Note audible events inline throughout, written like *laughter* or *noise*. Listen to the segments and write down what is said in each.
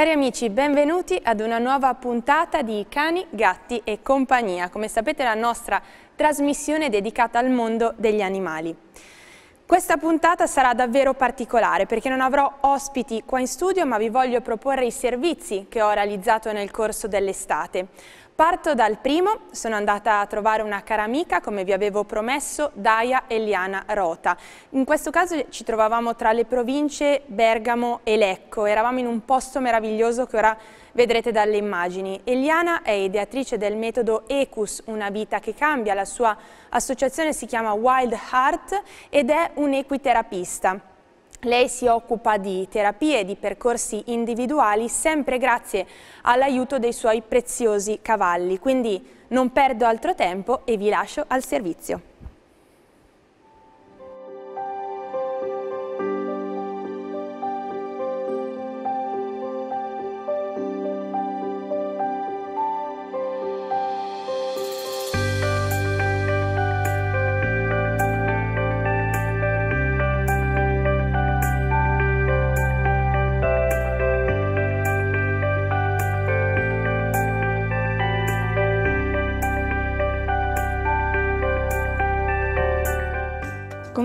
Cari amici, benvenuti ad una nuova puntata di Cani, Gatti e Compagnia. Come sapete la nostra trasmissione dedicata al mondo degli animali. Questa puntata sarà davvero particolare perché non avrò ospiti qua in studio ma vi voglio proporre i servizi che ho realizzato nel corso dell'estate. Parto dal primo, sono andata a trovare una cara amica, come vi avevo promesso, Daia Eliana Rota. In questo caso ci trovavamo tra le province Bergamo e Lecco, eravamo in un posto meraviglioso che ora vedrete dalle immagini. Eliana è ideatrice del metodo ECUS, una vita che cambia, la sua associazione si chiama Wild Heart ed è un'equiterapista. Lei si occupa di terapie di percorsi individuali sempre grazie all'aiuto dei suoi preziosi cavalli, quindi non perdo altro tempo e vi lascio al servizio.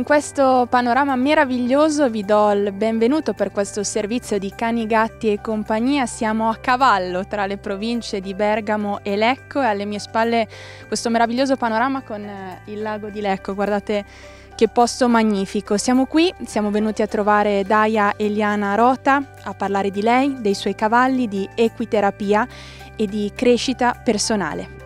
questo panorama meraviglioso vi do il benvenuto per questo servizio di Cani, Gatti e Compagnia. Siamo a cavallo tra le province di Bergamo e Lecco e alle mie spalle questo meraviglioso panorama con eh, il lago di Lecco. Guardate che posto magnifico. Siamo qui, siamo venuti a trovare Daia Eliana Rota a parlare di lei, dei suoi cavalli, di equiterapia e di crescita personale.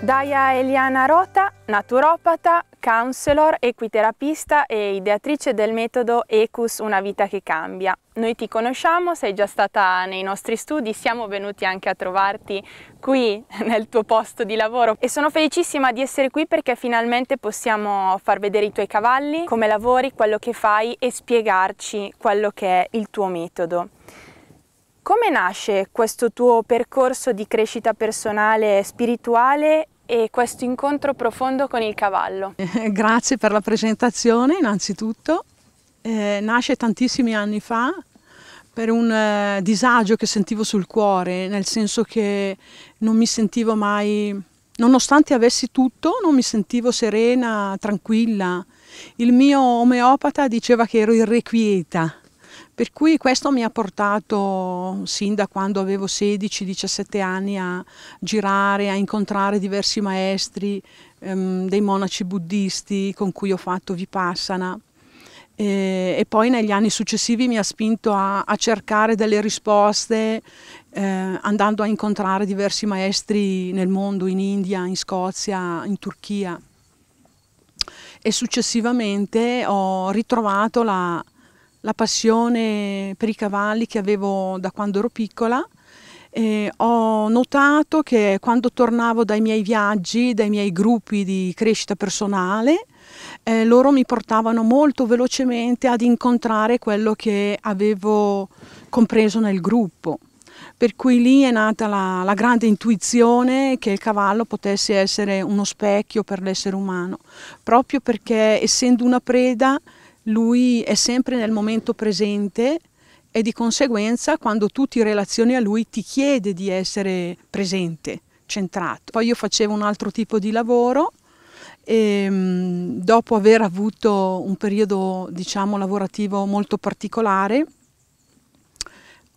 Daia Eliana Rota, naturopata, counselor, equiterapista e ideatrice del metodo ECUS Una vita che cambia. Noi ti conosciamo, sei già stata nei nostri studi, siamo venuti anche a trovarti qui *laughs* nel tuo posto di lavoro e sono felicissima di essere qui perché finalmente possiamo far vedere i tuoi cavalli, come lavori, quello che fai e spiegarci quello che è il tuo metodo. Come nasce questo tuo percorso di crescita personale e spirituale e questo incontro profondo con il cavallo. Eh, grazie per la presentazione innanzitutto. Eh, nasce tantissimi anni fa per un eh, disagio che sentivo sul cuore, nel senso che non mi sentivo mai, nonostante avessi tutto, non mi sentivo serena, tranquilla. Il mio omeopata diceva che ero irrequieta per cui questo mi ha portato sin da quando avevo 16-17 anni a girare, a incontrare diversi maestri, ehm, dei monaci buddisti con cui ho fatto Vipassana. E, e poi negli anni successivi mi ha spinto a, a cercare delle risposte eh, andando a incontrare diversi maestri nel mondo, in India, in Scozia, in Turchia. E successivamente ho ritrovato la, la passione per i cavalli che avevo da quando ero piccola. E ho notato che quando tornavo dai miei viaggi, dai miei gruppi di crescita personale, eh, loro mi portavano molto velocemente ad incontrare quello che avevo compreso nel gruppo. Per cui lì è nata la, la grande intuizione che il cavallo potesse essere uno specchio per l'essere umano, proprio perché essendo una preda lui è sempre nel momento presente e di conseguenza quando tu ti relazioni a lui ti chiede di essere presente, centrato. Poi io facevo un altro tipo di lavoro e ehm, dopo aver avuto un periodo diciamo lavorativo molto particolare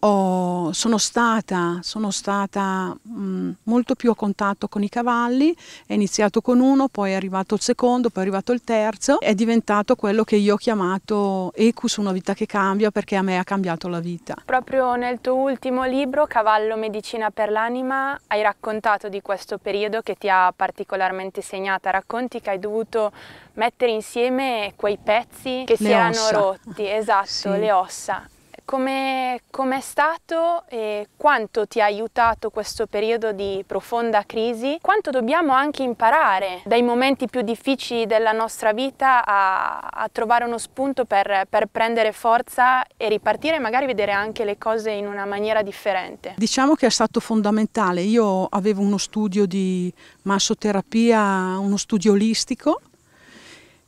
Oh, sono stata, sono stata mh, mm, molto più a contatto con i cavalli, è iniziato con uno, poi è arrivato il secondo, poi è arrivato il terzo, è diventato quello che io ho chiamato Ecus, una vita che cambia perché a me ha cambiato la vita. Proprio nel tuo ultimo libro, Cavallo Medicina per l'anima, hai raccontato di questo periodo che ti ha particolarmente segnata, racconti che hai dovuto mettere insieme quei pezzi che le si ossa. erano rotti, esatto, sì. le ossa. Come è stato e quanto ti ha aiutato questo periodo di profonda crisi? Quanto dobbiamo anche imparare dai momenti più difficili della nostra vita a, a trovare uno spunto per, per, prendere forza e ripartire e magari vedere anche le cose in una maniera differente? Diciamo che è stato fondamentale. Io avevo uno studio di massoterapia, uno studio olistico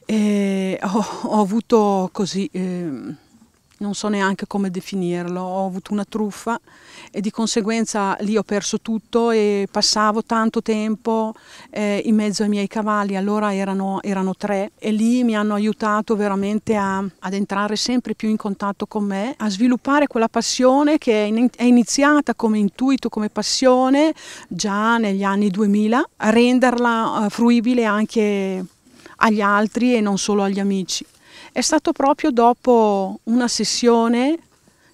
e ho, ho avuto così... Eh, non so neanche come definirlo, ho avuto una truffa e di conseguenza lì ho perso tutto e passavo tanto tempo eh, in mezzo ai miei cavalli, allora erano, erano, tre e lì mi hanno aiutato veramente a, ad entrare sempre più in contatto con me, a sviluppare quella passione che è iniziata come intuito, come passione già negli anni 2000, a renderla eh, fruibile anche agli altri e non solo agli amici è stato proprio dopo una sessione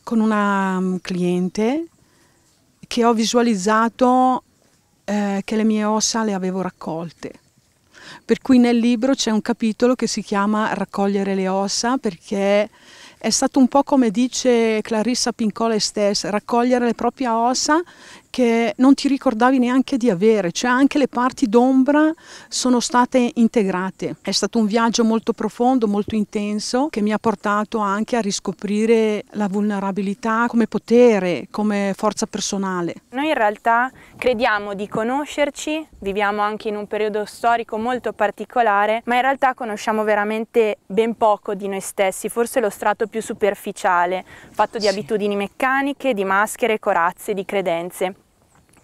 con una mm, cliente che ho visualizzato eh, che le mie ossa le avevo raccolte. Per cui nel libro c'è un capitolo che si chiama Raccogliere le ossa perché è stato un po' come dice Clarissa Pincole stessa, raccogliere le proprie ossa che non ti ricordavi neanche di avere, cioè anche le parti d'ombra sono state integrate. È stato un viaggio molto profondo, molto intenso, che mi ha portato anche a riscoprire la vulnerabilità come potere, come forza personale. Noi in realtà crediamo di conoscerci, viviamo anche in un periodo storico molto particolare, ma in realtà conosciamo veramente ben poco di noi stessi, forse lo strato più superficiale, fatto di sì. abitudini meccaniche, di maschere, corazze, di credenze.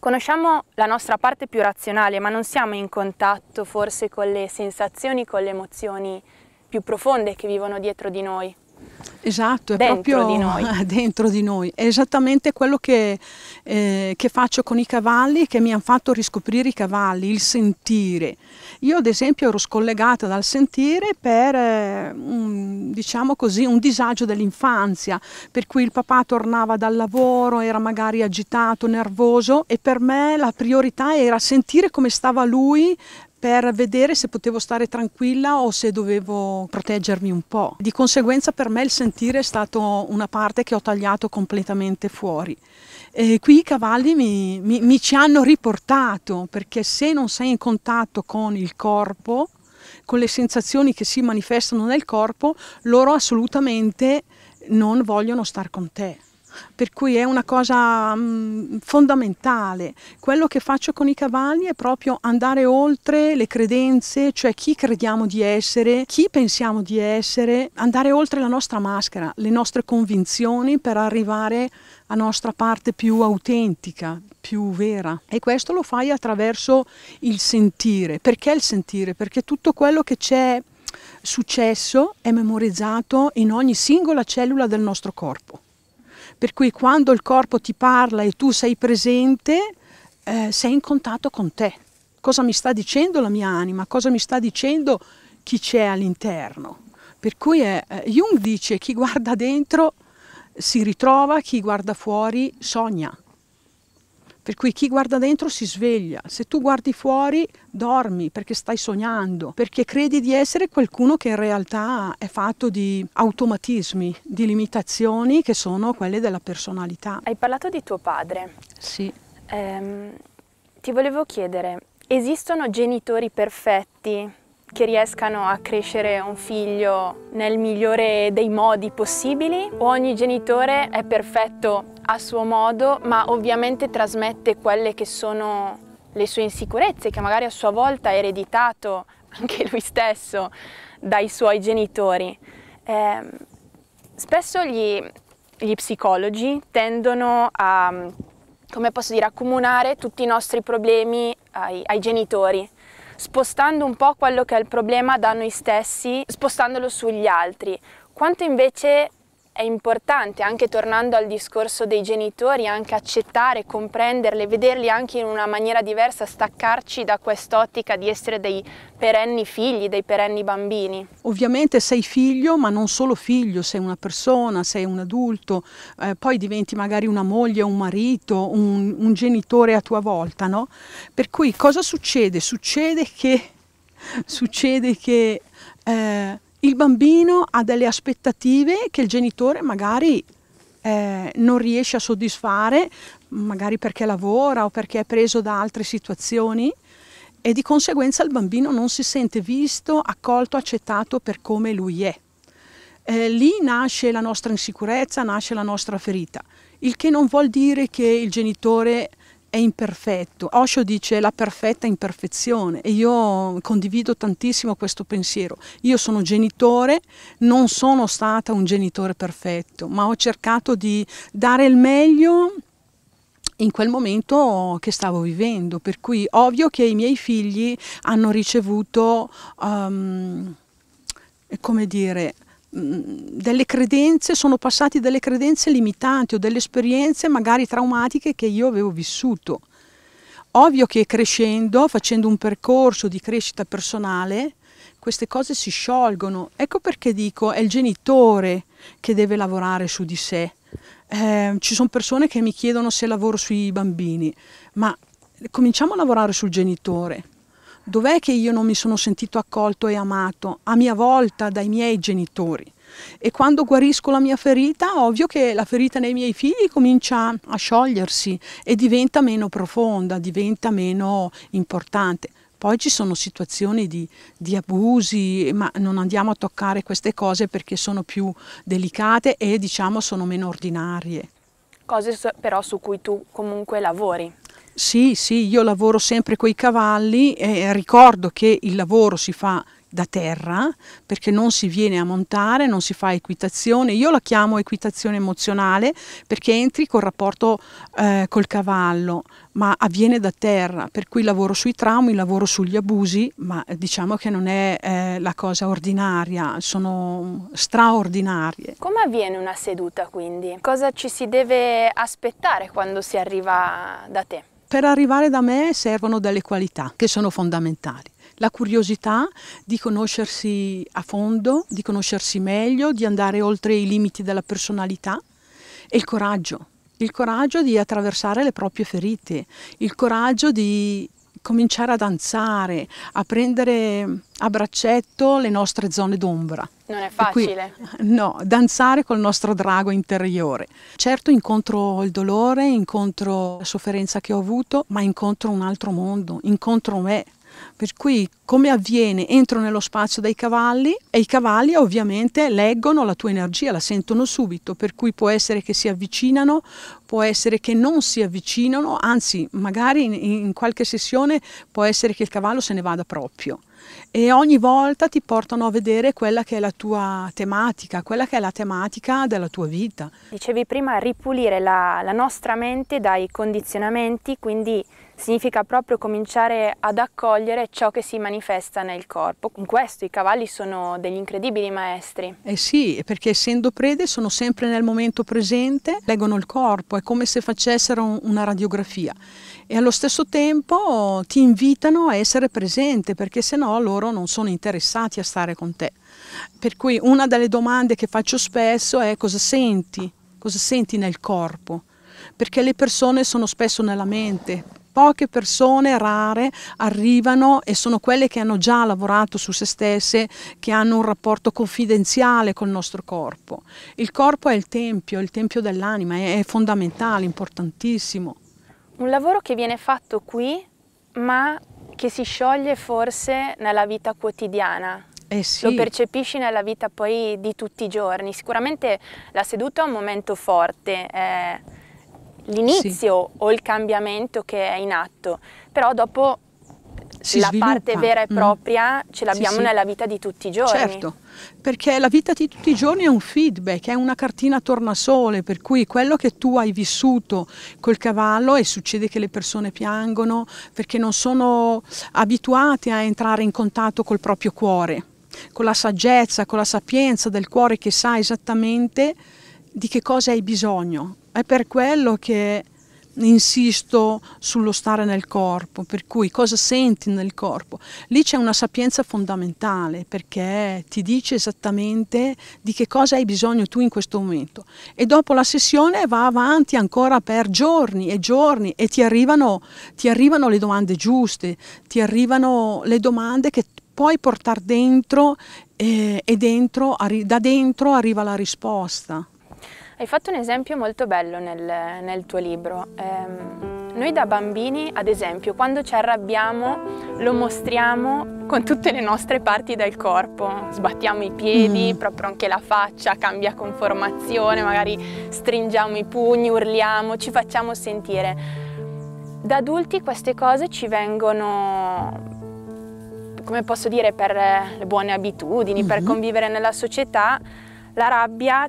Conosciamo la nostra parte più razionale, ma non siamo in contatto forse con le sensazioni, con le emozioni più profonde che vivono dietro di noi. Esatto, è dentro proprio di noi. *laughs* dentro di noi. È esattamente quello che, eh, che faccio con i cavalli, che mi hanno fatto riscoprire i cavalli, il sentire. Io ad esempio ero scollegata dal sentire per eh, un, diciamo così, un disagio dell'infanzia, per cui il papà tornava dal lavoro, era magari agitato, nervoso e per me la priorità era sentire come stava lui per vedere se potevo stare tranquilla o se dovevo proteggermi un po'. Di conseguenza per me il sentire è stata una parte che ho tagliato completamente fuori. E qui i cavalli mi, mi, mi ci hanno riportato perché se non sei in contatto con il corpo, con le sensazioni che si manifestano nel corpo, loro assolutamente non vogliono stare con te per cui è una cosa mh, mm, fondamentale. Quello che faccio con i cavalli è proprio andare oltre le credenze, cioè chi crediamo di essere, chi pensiamo di essere, andare oltre la nostra maschera, le nostre convinzioni per arrivare alla nostra parte più autentica, più vera. E questo lo fai attraverso il sentire. Perché il sentire? Perché tutto quello che c'è successo è memorizzato in ogni singola cellula del nostro corpo. Per cui quando il corpo ti parla e tu sei presente, eh, sei in contatto con te. Cosa mi sta dicendo la mia anima? Cosa mi sta dicendo chi c'è all'interno? Per cui è, eh, eh, Jung dice chi guarda dentro si ritrova, chi guarda fuori sogna. Per cui chi guarda dentro si sveglia, se tu guardi fuori dormi perché stai sognando, perché credi di essere qualcuno che in realtà è fatto di automatismi, di limitazioni che sono quelle della personalità. Hai parlato di tuo padre. Sì. Ehm, ti volevo chiedere, esistono genitori perfetti? che riescano a crescere un figlio nel migliore dei modi possibili. Ogni genitore è perfetto a suo modo, ma ovviamente trasmette quelle che sono le sue insicurezze, che magari a sua volta ha ereditato *laughs* anche lui stesso dai suoi genitori. Eh, spesso gli, gli psicologi tendono a, come posso dire, accomunare tutti i nostri problemi ai, ai genitori spostando un po' quello che è il problema da noi stessi, spostandolo sugli altri. Quanto invece è importante, anche tornando al discorso dei genitori, anche accettare, comprenderle, vederli anche in una maniera diversa, staccarci da quest'ottica di essere dei perenni figli, dei perenni bambini. Ovviamente sei figlio, ma non solo figlio, sei una persona, sei un adulto, eh, poi diventi magari una moglie, un marito, un, un genitore a tua volta, no? Per cui cosa succede? Succede che... *laughs* Succede che eh, il bambino ha delle aspettative che il genitore magari eh, non riesce a soddisfare, magari perché lavora o perché è preso da altre situazioni e di conseguenza il bambino non si sente visto, accolto, accettato per come lui è. Eh, lì nasce la nostra insicurezza, nasce la nostra ferita, il che non vuol dire che il genitore è imperfetto. Osho dice la perfetta imperfezione e io condivido tantissimo questo pensiero. Io sono genitore, non sono stata un genitore perfetto, ma ho cercato di dare il meglio in quel momento che stavo vivendo, per cui ovvio che i miei figli hanno ricevuto, um, come dire, Mm, delle credenze, sono passati delle credenze limitanti o delle esperienze magari traumatiche che io avevo vissuto. Ovvio che crescendo, facendo un percorso di crescita personale, queste cose si sciolgono. Ecco perché dico, è il genitore che deve lavorare su di sé. Eh, ci sono persone che mi chiedono se lavoro sui bambini, ma cominciamo a lavorare sul genitore, dov'è che io non mi sono sentito accolto e amato a mia volta dai miei genitori? E quando guarisco la mia ferita, ovvio che la ferita nei miei figli comincia a sciogliersi e diventa meno profonda, diventa meno importante. Poi ci sono situazioni di, di, abusi, ma non andiamo a toccare queste cose perché sono più delicate e diciamo sono meno ordinarie. Cose però su cui tu comunque lavori. Sì, sì, io lavoro sempre con i cavalli e ricordo che il lavoro si fa da terra perché non si viene a montare, non si fa equitazione, io la chiamo equitazione emozionale perché entri col rapporto eh, col cavallo, ma avviene da terra, per cui lavoro sui traumi, lavoro sugli abusi, ma diciamo che non è eh, la cosa ordinaria, sono straordinarie. Come avviene una seduta quindi? Cosa ci si deve aspettare quando si arriva da te? Per arrivare da me servono delle qualità che sono fondamentali. La curiosità di conoscersi a fondo, di conoscersi meglio, di andare oltre i limiti della personalità e il coraggio. Il coraggio di attraversare le proprie ferite, il coraggio di cominciare a danzare, a prendere mm, a braccetto le nostre zone d'ombra. Non è facile. Qui, *laughs* no, danzare col nostro drago interiore. Certo incontro il dolore, incontro la sofferenza che ho avuto, ma incontro un altro mondo, incontro me, per cui come avviene? Entro nello spazio dei cavalli e i cavalli ovviamente leggono la tua energia, la sentono subito, per cui può essere che si avvicinano, può essere che non si avvicinano, anzi magari in, in qualche sessione può essere che il cavallo se ne vada proprio e ogni volta ti portano a vedere quella che è la tua tematica, quella che è la tematica della tua vita. Dicevi prima ripulire la, la nostra mente dai condizionamenti, quindi significa proprio cominciare ad accogliere ciò che si manifesta nel corpo. In questo i cavalli sono degli incredibili maestri. Eh sì, perché essendo prede sono sempre nel momento presente, leggono il corpo, è come se facessero una radiografia e allo stesso tempo ti invitano a essere presente perché sennò loro non sono interessati a stare con te. Per cui una delle domande che faccio spesso è cosa senti? Cosa senti nel corpo? Perché le persone sono spesso nella mente, poche persone rare arrivano e sono quelle che hanno già lavorato su se stesse, che hanno un rapporto confidenziale col nostro corpo. Il corpo è il tempio, il tempio dell'anima, è fondamentale, importantissimo. Un lavoro che viene fatto qui, ma che si scioglie forse nella vita quotidiana, eh sì. lo percepisci nella vita poi di tutti i giorni. Sicuramente la seduta è un momento forte, eh, l'inizio sì. o il cambiamento che è in atto, però dopo si la sviluppa. parte vera e mm. propria mm. ce l'abbiamo sì, sì. nella vita di tutti i giorni. Certo, perché la vita di tutti i giorni è un feedback, è una cartina tornasole, per cui quello che tu hai vissuto col cavallo e succede che le persone piangono perché non sono abituate a entrare in contatto col proprio cuore, con la saggezza, con la sapienza del cuore che sa esattamente di che cosa hai bisogno. È per quello che insisto sullo stare nel corpo, per cui cosa senti nel corpo. Lì c'è una sapienza fondamentale perché ti dice esattamente di che cosa hai bisogno tu in questo momento e dopo la sessione va avanti ancora per giorni e giorni e ti arrivano, ti arrivano le domande giuste, ti arrivano le domande che puoi portare dentro eh, e dentro, da dentro arriva la risposta. Hai fatto un esempio molto bello nel, nel tuo libro. Eh, noi da bambini, ad esempio, quando ci arrabbiamo lo mostriamo con tutte le nostre parti del corpo. Sbattiamo i piedi, mm. proprio anche la faccia cambia conformazione, magari stringiamo i pugni, urliamo, ci facciamo sentire. Da adulti queste cose ci vengono come posso dire, per le buone abitudini, mm -hmm. per mm-hmm. convivere nella società, la rabbia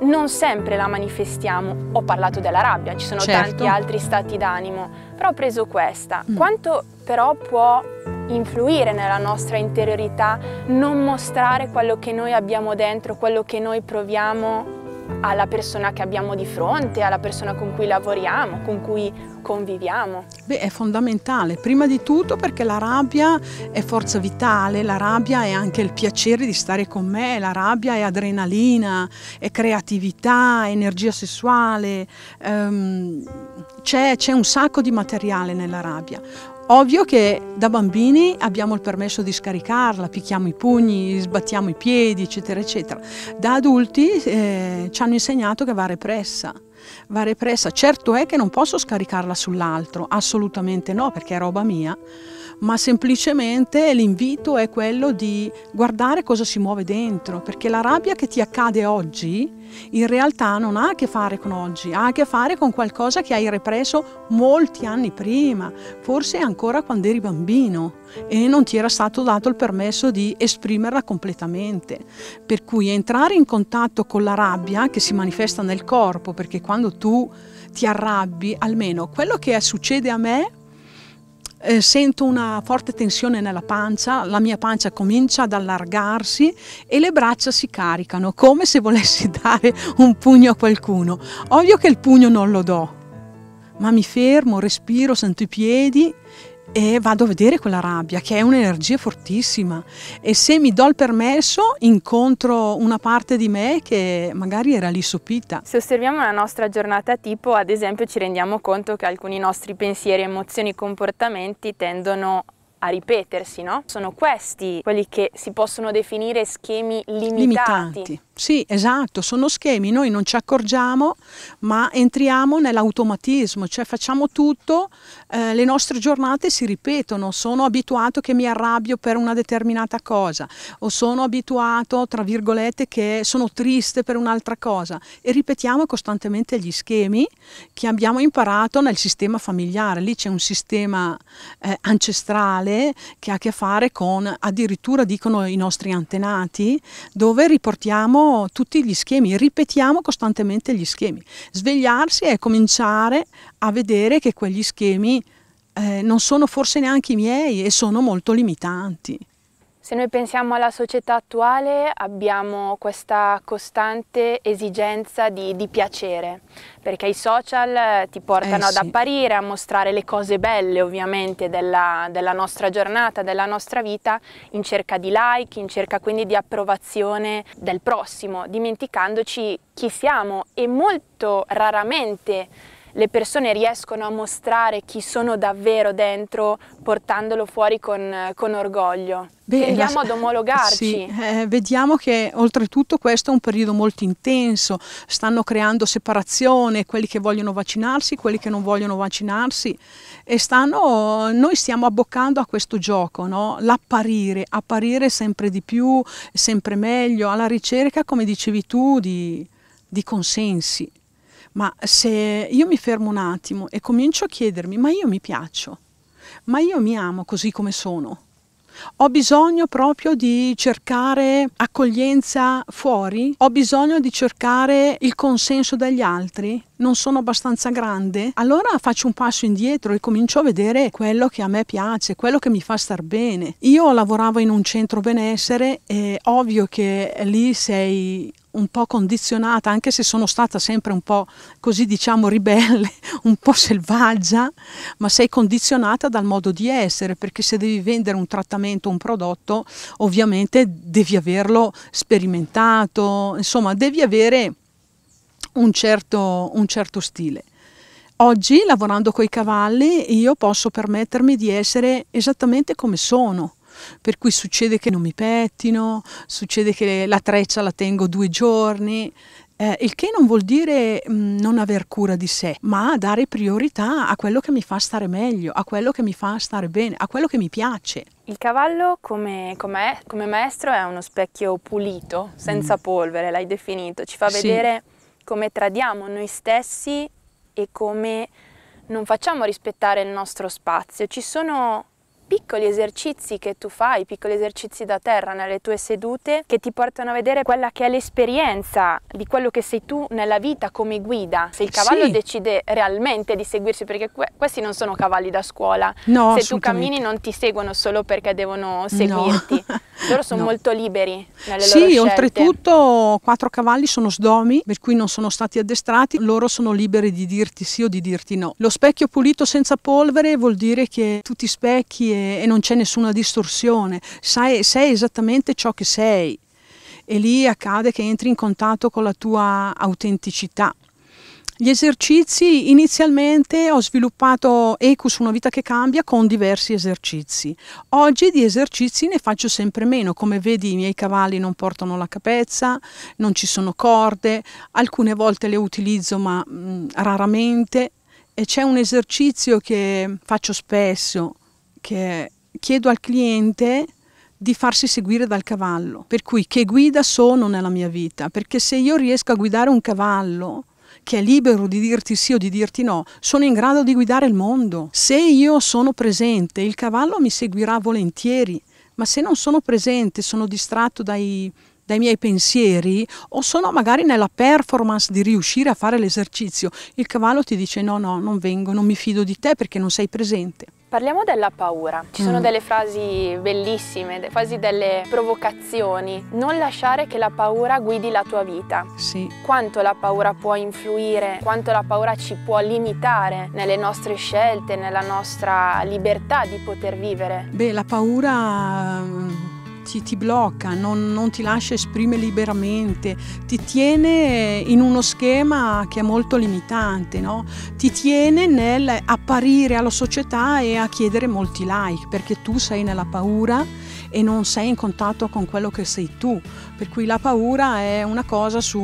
non sempre la manifestiamo. Ho parlato della rabbia, ci sono certo. tanti altri stati d'animo, però ho preso questa. Mm. Quanto però può influire nella nostra interiorità non mostrare quello che noi abbiamo dentro, quello che noi proviamo alla persona che abbiamo di fronte, alla persona con cui lavoriamo, con cui conviviamo. Beh, è fondamentale, prima di tutto perché la rabbia è forza vitale, la rabbia è anche il piacere di stare con me, la rabbia è adrenalina, è creatività, è energia sessuale, ehm, c'è un sacco di materiale nella rabbia. Ovvio che da bambini abbiamo il permesso di scaricarla, picchiamo i pugni, sbattiamo i piedi, eccetera, eccetera. Da adulti eh, ci hanno insegnato che va repressa. Va repressa. Certo è che non posso scaricarla sull'altro, assolutamente no, perché è roba mia ma semplicemente l'invito è quello di guardare cosa si muove dentro, perché la rabbia che ti accade oggi in realtà non ha a che fare con oggi, ha a che fare con qualcosa che hai represso molti anni prima, forse ancora quando eri bambino e non ti era stato dato il permesso di esprimerla completamente. Per cui entrare in contatto con la rabbia che si manifesta nel corpo, perché quando tu ti arrabbi, almeno quello che succede a me eh, sento una forte tensione nella pancia, la mia pancia comincia ad allargarsi e le braccia si caricano come se volessi *laughs* dare un pugno a qualcuno. Ovvio che il pugno non lo do, ma mi fermo, respiro, sento i piedi e vado a vedere quella rabbia che è un'energia fortissima e se mi do il permesso incontro una parte di me che magari era lì sopita. Se osserviamo la nostra giornata tipo, ad esempio, ci rendiamo conto che alcuni nostri pensieri, emozioni, comportamenti tendono a ripetersi, no? Sono questi quelli che si possono definire schemi limitati. limitati sì, esatto, sono schemi, noi non ci accorgiamo, ma entriamo nell'automatismo, cioè facciamo tutto, eh, le nostre giornate si ripetono, sono abituato che mi arrabbio per una determinata cosa o sono abituato, tra virgolette, che sono triste per un'altra cosa e ripetiamo costantemente gli schemi che abbiamo imparato nel sistema familiare, lì c'è un sistema eh, ancestrale che ha a che fare con addirittura dicono i nostri antenati, dove riportiamo tutti gli schemi, ripetiamo costantemente gli schemi. Svegliarsi è cominciare a vedere che quegli schemi eh, non sono forse neanche i miei e sono molto limitanti. Se noi pensiamo alla società attuale abbiamo questa costante esigenza di, di piacere, perché i social eh, ti portano eh, ad sì. apparire, a mostrare le cose belle ovviamente della, della, nostra giornata, della nostra vita, in cerca di like, in cerca quindi di approvazione del prossimo, dimenticandoci chi siamo e molto raramente le persone riescono a mostrare chi sono davvero dentro portandolo fuori con, con orgoglio. Tendiamo ad omologarci. Sì, eh, vediamo che oltretutto questo è un periodo molto intenso, stanno creando separazione, quelli che vogliono vaccinarsi, quelli che non vogliono vaccinarsi e stanno, noi stiamo abboccando a questo gioco, no? l'apparire, apparire sempre di più, sempre meglio, alla ricerca, come dicevi tu, di, di consensi ma se io mi fermo un attimo e comincio a chiedermi, ma io mi piaccio, ma io mi amo così come sono, ho bisogno proprio di cercare accoglienza fuori, ho bisogno di cercare il consenso dagli altri, non sono abbastanza grande, allora faccio un passo indietro e comincio a vedere quello che a me piace, quello che mi fa star bene. Io lavoravo in un centro benessere, e ovvio che lì sei un po' condizionata, anche se sono stata sempre un po' così diciamo ribelle, *laughs* un po' selvaggia, ma sei condizionata dal modo di essere, perché se devi vendere un trattamento, un prodotto, ovviamente devi averlo sperimentato, insomma devi avere un certo, un certo stile. Oggi, lavorando con i cavalli, io posso permettermi di essere esattamente come sono, per cui succede che non mi pettino, succede che la treccia la tengo due giorni, eh, il che non vuol dire mh, mm, non aver cura di sé, ma dare priorità a quello che mi fa stare meglio, a quello che mi fa stare bene, a quello che mi piace. Il cavallo come, come, come maestro è uno specchio pulito, senza mm. polvere, l'hai definito, ci fa vedere sì. come tradiamo noi stessi e come non facciamo rispettare il nostro spazio. Ci sono piccoli esercizi che tu fai, piccoli esercizi da terra nelle tue sedute che ti portano a vedere quella che è l'esperienza di quello che sei tu nella vita come guida. Se il cavallo sì. decide realmente di seguirsi, perché que questi non sono cavalli da scuola, no, se tu cammini non ti seguono solo perché devono seguirti. No. *laughs* Loro sono no. molto liberi nelle sì, loro scelte. Sì, oltretutto quattro cavalli sono sdomi, per cui non sono stati addestrati, loro sono liberi di dirti sì o di dirti no. Lo specchio pulito senza polvere vuol dire che tutti i specchi e e, non c'è nessuna distorsione, sai, sei esattamente ciò che sei e lì accade che entri in contatto con la tua autenticità. Gli esercizi inizialmente ho sviluppato ECUS Una vita che cambia con diversi esercizi. Oggi di esercizi ne faccio sempre meno, come vedi i miei cavalli non portano la capezza, non ci sono corde, alcune volte le utilizzo ma mh, mm, raramente e c'è un esercizio che faccio spesso che chiedo al cliente di farsi seguire dal cavallo, per cui che guida sono nella mia vita, perché se io riesco a guidare un cavallo che è libero di dirti sì o di dirti no, sono in grado di guidare il mondo. Se io sono presente, il cavallo mi seguirà volentieri, ma se non sono presente, sono distratto dai, dai miei pensieri o sono magari nella performance di riuscire a fare l'esercizio, il cavallo ti dice no, no, non vengo, non mi fido di te perché non sei presente. Parliamo della paura. Ci sono mm. delle frasi bellissime, quasi delle provocazioni. Non lasciare che la paura guidi la tua vita. Sì. Quanto la paura può influire, quanto la paura ci può limitare nelle nostre scelte, nella nostra libertà di poter vivere. Beh, la paura ti, ti blocca, non, non, ti lascia esprimere liberamente, ti tiene in uno schema che è molto limitante, no? ti tiene nel apparire alla società e a chiedere molti like perché tu sei nella paura e non sei in contatto con quello che sei tu, per cui la paura è una cosa su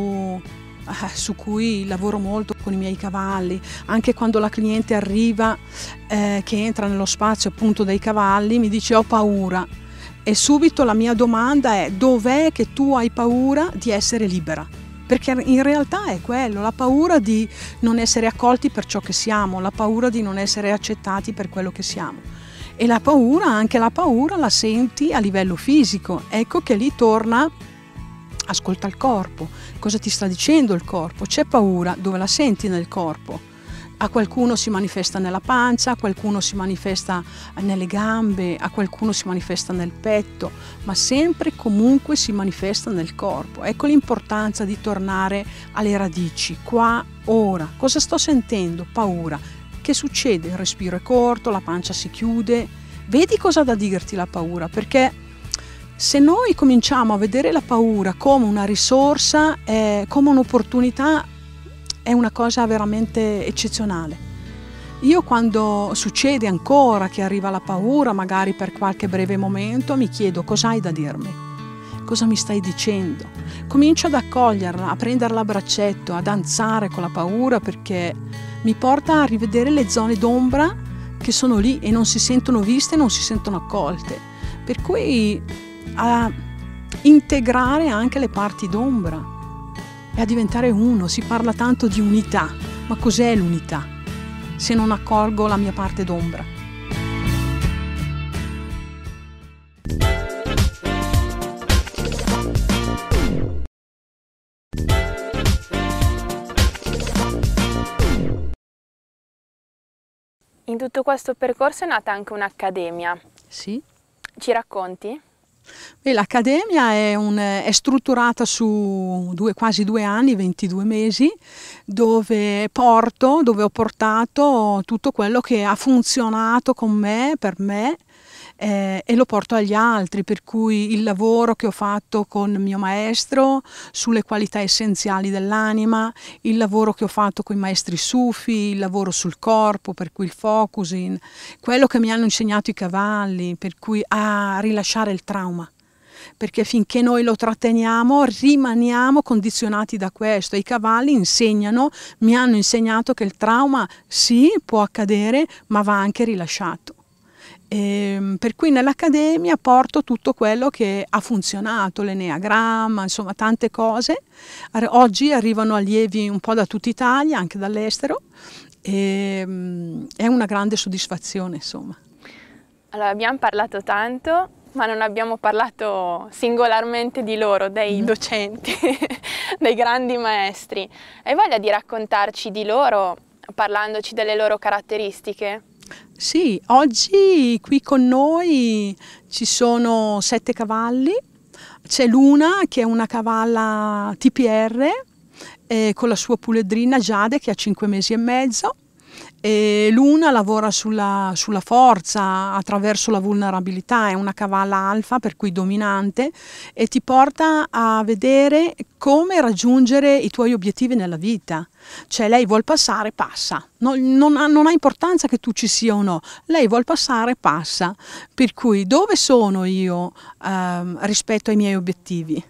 eh, su cui lavoro molto con i miei cavalli, anche quando la cliente arriva eh, che entra nello spazio appunto dei cavalli mi dice ho paura, e subito la mia domanda è dov'è che tu hai paura di essere libera? Perché in realtà è quello, la paura di non essere accolti per ciò che siamo, la paura di non essere accettati per quello che siamo. E la paura, anche la paura la senti a livello fisico. Ecco che lì torna, ascolta il corpo, cosa ti sta dicendo il corpo? C'è paura, dove la senti nel corpo? a qualcuno si manifesta nella pancia, a qualcuno si manifesta nelle gambe, a qualcuno si manifesta nel petto, ma sempre e comunque si manifesta nel corpo. Ecco l'importanza di tornare alle radici, qua, ora. Cosa sto sentendo? Paura. Che succede? Il respiro è corto, la pancia si chiude. Vedi cosa da dirti la paura, perché se noi cominciamo a vedere la paura come una risorsa, eh, come un'opportunità è una cosa veramente eccezionale. Io quando succede ancora che arriva la paura, magari per qualche breve momento, mi chiedo cosa hai da dirmi, cosa mi stai dicendo. Comincio ad accoglierla, a prenderla a braccetto, a danzare con la paura perché mi porta a rivedere le zone d'ombra che sono lì e non si sentono viste, non si sentono accolte. Per cui a integrare anche le parti d'ombra e a diventare uno. Si parla tanto di unità, ma cos'è l'unità se non accolgo la mia parte d'ombra? In tutto questo percorso è nata anche un'accademia. Sì. Ci racconti? L'accademia è, è, strutturata su due, quasi due anni, 22 mesi, dove, porto, dove ho portato tutto quello che ha funzionato con me, per me, eh, e lo porto agli altri, per cui il lavoro che ho fatto con mio maestro sulle qualità essenziali dell'anima, il lavoro che ho fatto con i maestri sufi, il lavoro sul corpo, per cui il focusing, quello che mi hanno insegnato i cavalli, per cui a rilasciare il trauma perché finché noi lo tratteniamo rimaniamo condizionati da questo. I cavalli insegnano, mi hanno insegnato che il trauma sì può accadere, ma va anche rilasciato. E, ehm, per cui nell'Accademia porto tutto quello che ha funzionato, l'eneagramma, insomma tante cose. Oggi arrivano allievi un po' da tutta Italia, anche dall'estero, e ehm, è una grande soddisfazione insomma. Allora abbiamo parlato tanto, ma non abbiamo parlato singolarmente di loro, dei mm. docenti, *laughs* dei grandi maestri. Hai voglia di raccontarci di loro, parlandoci delle loro caratteristiche? Sì, oggi qui con noi ci sono sette cavalli, c'è Luna che è una cavalla TPR eh, con la sua puledrina Giade che ha cinque mesi e mezzo, e l'una lavora sulla, sulla, forza attraverso la vulnerabilità, è una cavalla alfa per cui dominante e ti porta a vedere come raggiungere i tuoi obiettivi nella vita. Cioè lei vuol passare, passa. No, non, ha, non, ha, importanza che tu ci sia o no, lei vuol passare, passa. Per cui dove sono io eh, rispetto ai miei obiettivi?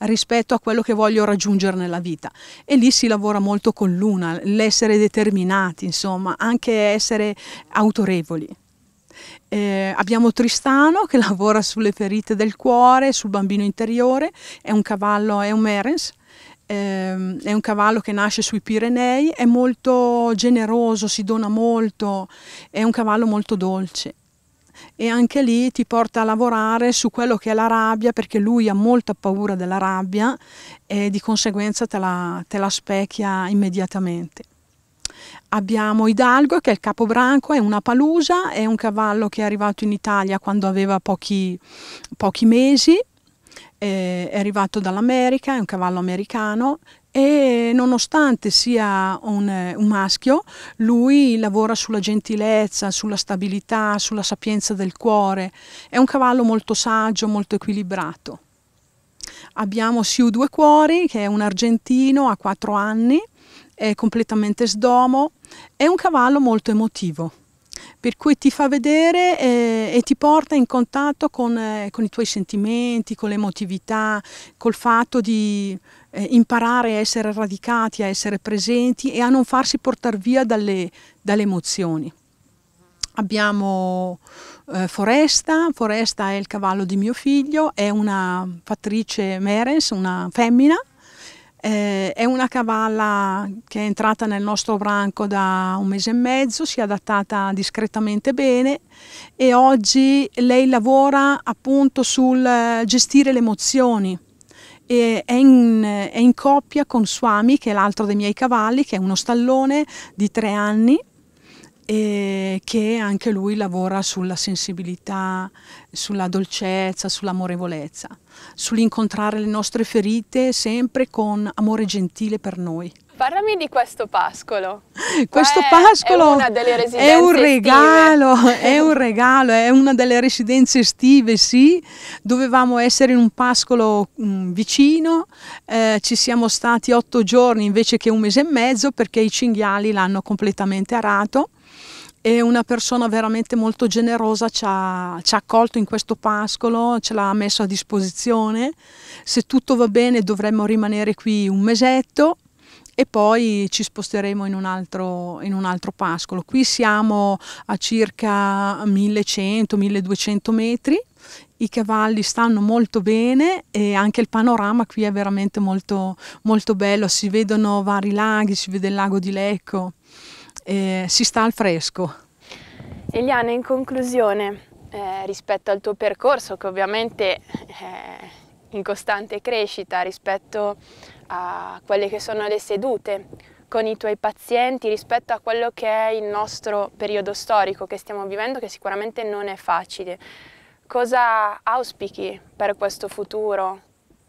rispetto a quello che voglio raggiungere nella vita e lì si lavora molto con l'una, l'essere determinati, insomma, anche essere autorevoli. Eh, abbiamo Tristano che *laughs* lavora sulle ferite del cuore, sul bambino interiore, è un cavallo, è un Merens, eh, è un cavallo che nasce sui Pirenei, è molto generoso, si dona molto, è un cavallo molto dolce e anche lì ti porta a lavorare su quello che è la rabbia perché lui ha molta paura della rabbia e di conseguenza te la, te la specchia immediatamente. Abbiamo Hidalgo che è il capobranco, è una palusa, è un cavallo che è arrivato in Italia quando aveva pochi, pochi mesi, eh, è arrivato dall'America, è un cavallo americano e nonostante sia un, un maschio, lui lavora sulla gentilezza, sulla stabilità, sulla sapienza del cuore. È un cavallo molto saggio, molto equilibrato. Abbiamo Siu Due Cuori, che è un argentino, ha 4 anni, è completamente sdomo, è un cavallo molto emotivo, per cui ti fa vedere eh, e ti porta in contatto con, eh, con, i tuoi sentimenti, con l'emotività, col fatto di eh, imparare a essere radicati, a essere presenti e a non farsi portare via dalle, dalle emozioni. Abbiamo eh, Foresta, Foresta è il cavallo di mio figlio, è una fattrice Merens, una femmina, eh, è una cavalla che è entrata nel nostro branco da un mese e mezzo, si è adattata discretamente bene e oggi lei lavora appunto sul eh, gestire le emozioni e è in, è in coppia con Swami, che è l'altro dei miei cavalli, che è uno stallone di tre anni e che anche lui lavora sulla sensibilità, sulla dolcezza, sull'amorevolezza, sull'incontrare le nostre ferite sempre con amore gentile per noi. Parlami di questo pascolo. Questo Qua cioè, è, pascolo è, è, un regalo, *laughs* è, un regalo, è una delle residenze estive, sì. Dovevamo essere in un pascolo mh, mm, vicino, eh, ci siamo stati otto giorni invece che un mese e mezzo perché i cinghiali l'hanno completamente arato è una persona veramente molto generosa, ci ha, ci ha accolto in questo pascolo, ce l'ha messo a disposizione. Se tutto va bene dovremmo rimanere qui un mesetto e poi ci sposteremo in un, altro, in un altro, pascolo. Qui siamo a circa 1100-1200 metri, i cavalli stanno molto bene e anche il panorama qui è veramente molto, molto bello, si vedono vari laghi, si vede il lago di Lecco, eh, si sta al fresco. Eliana, in conclusione, eh, rispetto al tuo percorso, che ovviamente è eh, in costante crescita rispetto a quelle che sono le sedute con i tuoi pazienti rispetto a quello che è il nostro periodo storico che stiamo vivendo, che sicuramente non è facile. Cosa auspichi per questo futuro?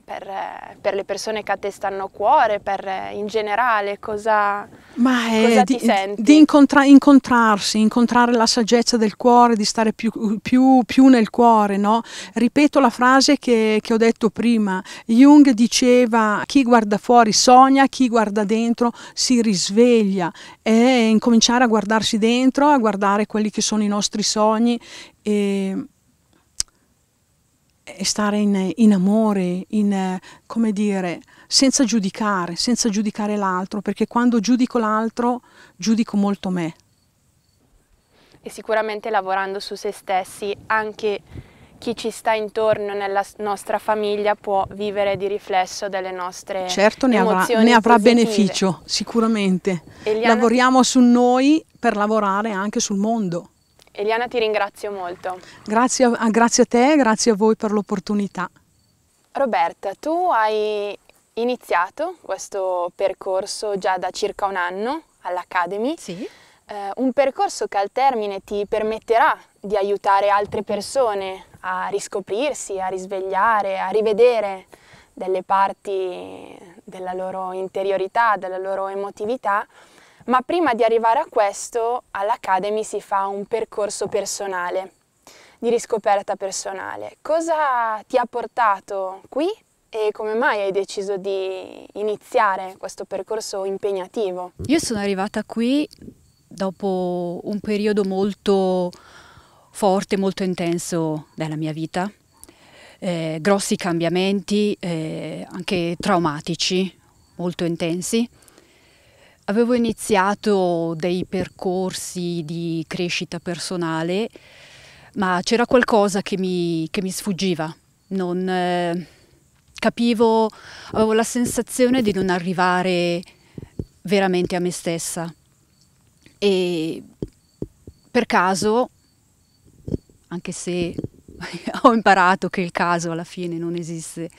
per, per, le persone che a te stanno a cuore, per in generale cosa, Ma è eh, cosa di, ti senti? Di incontra incontrarsi, incontrare la saggezza del cuore, di stare più, più, più nel cuore, no? Ripeto la frase che, che, ho detto prima, Jung diceva chi guarda fuori sogna, chi guarda dentro si risveglia e incominciare a guardarsi dentro, a guardare quelli che sono i nostri sogni e stare in, in amore, in, come dire, senza giudicare, senza giudicare l'altro, perché quando giudico l'altro giudico molto me. E sicuramente lavorando su se stessi anche chi ci sta intorno nella nostra famiglia può vivere di riflesso delle nostre certo ne avrà, ne avrà beneficio sicuramente Eliana... lavoriamo su noi per lavorare anche sul mondo Eliana ti ringrazio molto. Grazie, grazie a te, e grazie a voi per l'opportunità. Roberta, tu hai iniziato questo percorso già da circa un anno all'Academy. Sì. Eh, un percorso che al termine ti permetterà di aiutare altre persone a riscoprirsi, a risvegliare, a rivedere delle parti della loro interiorità, della loro emotività ma prima di arrivare a questo, all'Academy si fa un percorso personale, di riscoperta personale. Cosa ti ha portato qui e come mai hai deciso di iniziare questo percorso impegnativo? Io sono arrivata qui dopo un periodo molto forte, molto intenso della mia vita, eh, grossi cambiamenti, eh, anche traumatici, molto intensi. Avevo iniziato dei percorsi di crescita personale, ma c'era qualcosa che mi, che mi sfuggiva. Non eh, capivo, avevo la sensazione di non arrivare veramente a me stessa. E per caso, anche se *laughs* ho imparato che il caso alla fine non esiste,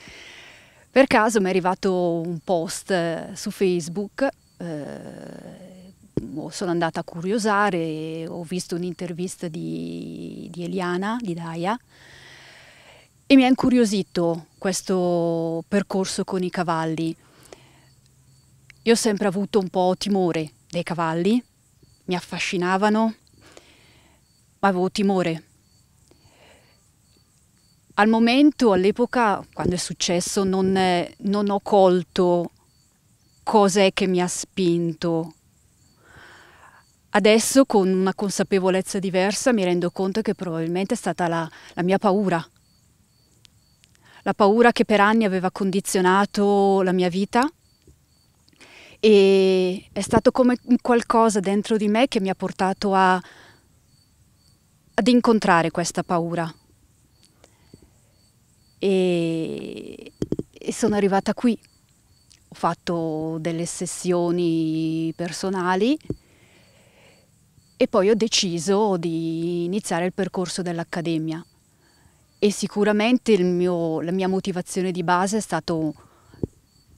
per caso mi è arrivato un post eh, su Facebook Ehm, sono andata a curiosare, ho visto un'intervista di, di, Eliana, di Daia, e mi ha incuriosito questo percorso con i cavalli. Io ho sempre avuto un po' timore dei cavalli, mi affascinavano, ma avevo timore. Al momento, all'epoca, quando è successo, non, non ho colto cos'è che mi ha spinto. Adesso con una consapevolezza diversa mi rendo conto che probabilmente è stata la, la mia paura, la paura che per anni aveva condizionato la mia vita e è stato come qualcosa dentro di me che mi ha portato a, ad incontrare questa paura. E, e sono arrivata qui ho fatto delle sessioni personali e poi ho deciso di iniziare il percorso dell'accademia. E sicuramente mio, la mia motivazione di base è stato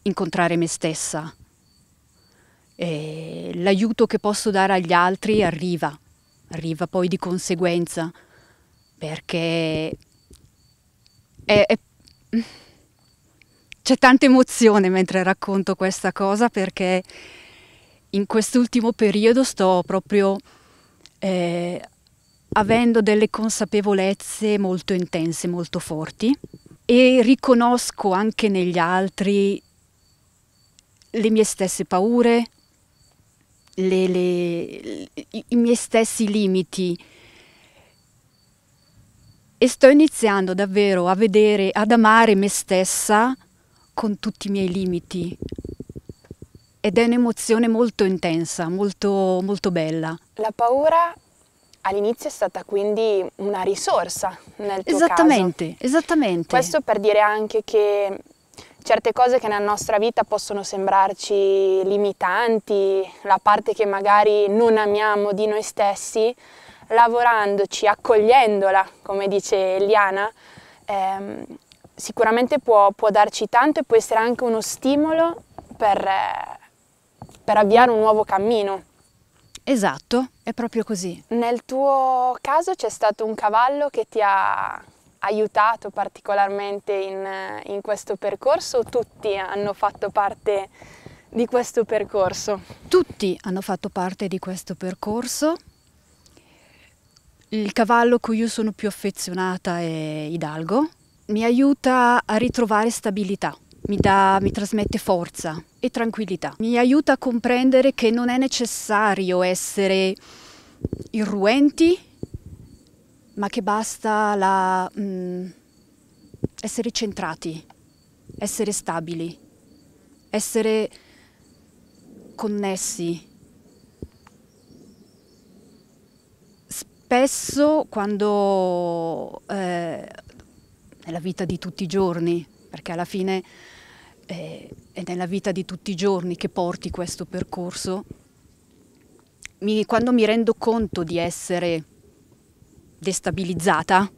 incontrare me stessa. l'aiuto che posso dare agli altri arriva, arriva poi di conseguenza, perché è, è c'è tanta emozione mentre racconto questa cosa perché in quest'ultimo periodo sto proprio eh, avendo delle consapevolezze molto intense, molto forti e riconosco anche negli altri le mie stesse paure, le, le, i miei stessi limiti e sto iniziando davvero a vedere, ad amare me stessa con tutti i miei limiti. Ed è un'emozione molto intensa, molto, molto bella. La paura all'inizio è stata quindi una risorsa nel tuo esattamente, caso. Esattamente, Questo per dire anche che certe cose che nella nostra vita possono sembrarci limitanti, la parte che magari non amiamo di noi stessi, lavorandoci, accogliendola, come dice Eliana, ehm, sicuramente può, può, darci tanto e può essere anche uno stimolo per, eh, per avviare un nuovo cammino. Esatto, è proprio così. Nel tuo caso c'è stato un cavallo che ti ha aiutato particolarmente in, in questo percorso o tutti hanno fatto parte di questo percorso? Tutti hanno fatto parte di questo percorso. Il cavallo cui io sono più affezionata è Hidalgo, mi aiuta a ritrovare stabilità, mi, dà, mi trasmette forza e tranquillità, mi aiuta a comprendere che non è necessario essere irruenti, ma che basta la, mh, mm, essere centrati, essere stabili, essere connessi. Spesso quando eh, nella vita di tutti i giorni, perché alla fine eh, è, è nella vita di tutti i giorni che porti questo percorso. Mi, quando mi rendo conto di essere destabilizzata,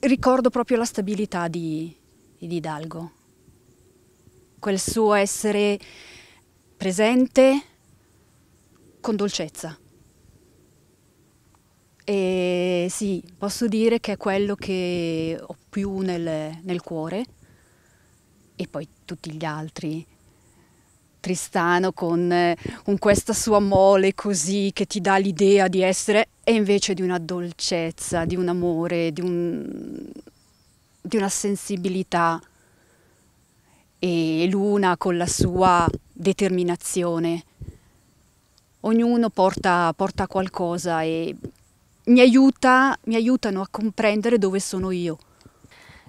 ricordo proprio la stabilità di, di Hidalgo, quel suo essere presente con dolcezza. E sì, posso dire che è quello che ho più nel, nel cuore e poi tutti gli altri. Tristano con, con, questa sua mole così che ti dà l'idea di essere e invece di una dolcezza, di un amore, di, un, di una sensibilità e l'una con la sua determinazione. Ognuno porta, porta qualcosa e mi, aiuta, mi aiutano a comprendere dove sono io.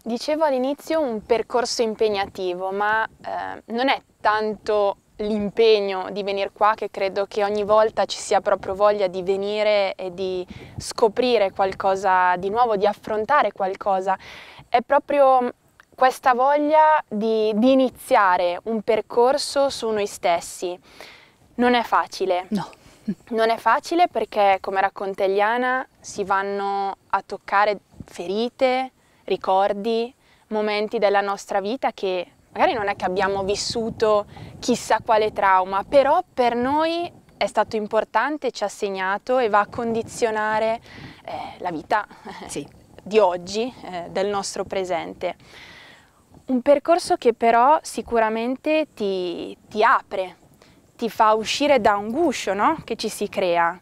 Dicevo all'inizio un percorso impegnativo, ma eh, non è tanto l'impegno di venire qua che credo che ogni volta ci sia proprio voglia di venire e di scoprire qualcosa di nuovo, di affrontare qualcosa. È proprio questa voglia di, di iniziare un percorso su noi stessi. Non è facile. No. Non è facile perché, come racconta Eliana, si vanno a toccare ferite, ricordi, momenti della nostra vita che magari non è che abbiamo vissuto chissà quale trauma, però per noi è stato importante, ci ha segnato e va a condizionare eh, la vita eh, sì. di oggi, eh, del nostro presente. Un percorso che però sicuramente ti, ti apre ti fa uscire da un guscio no? che ci si crea.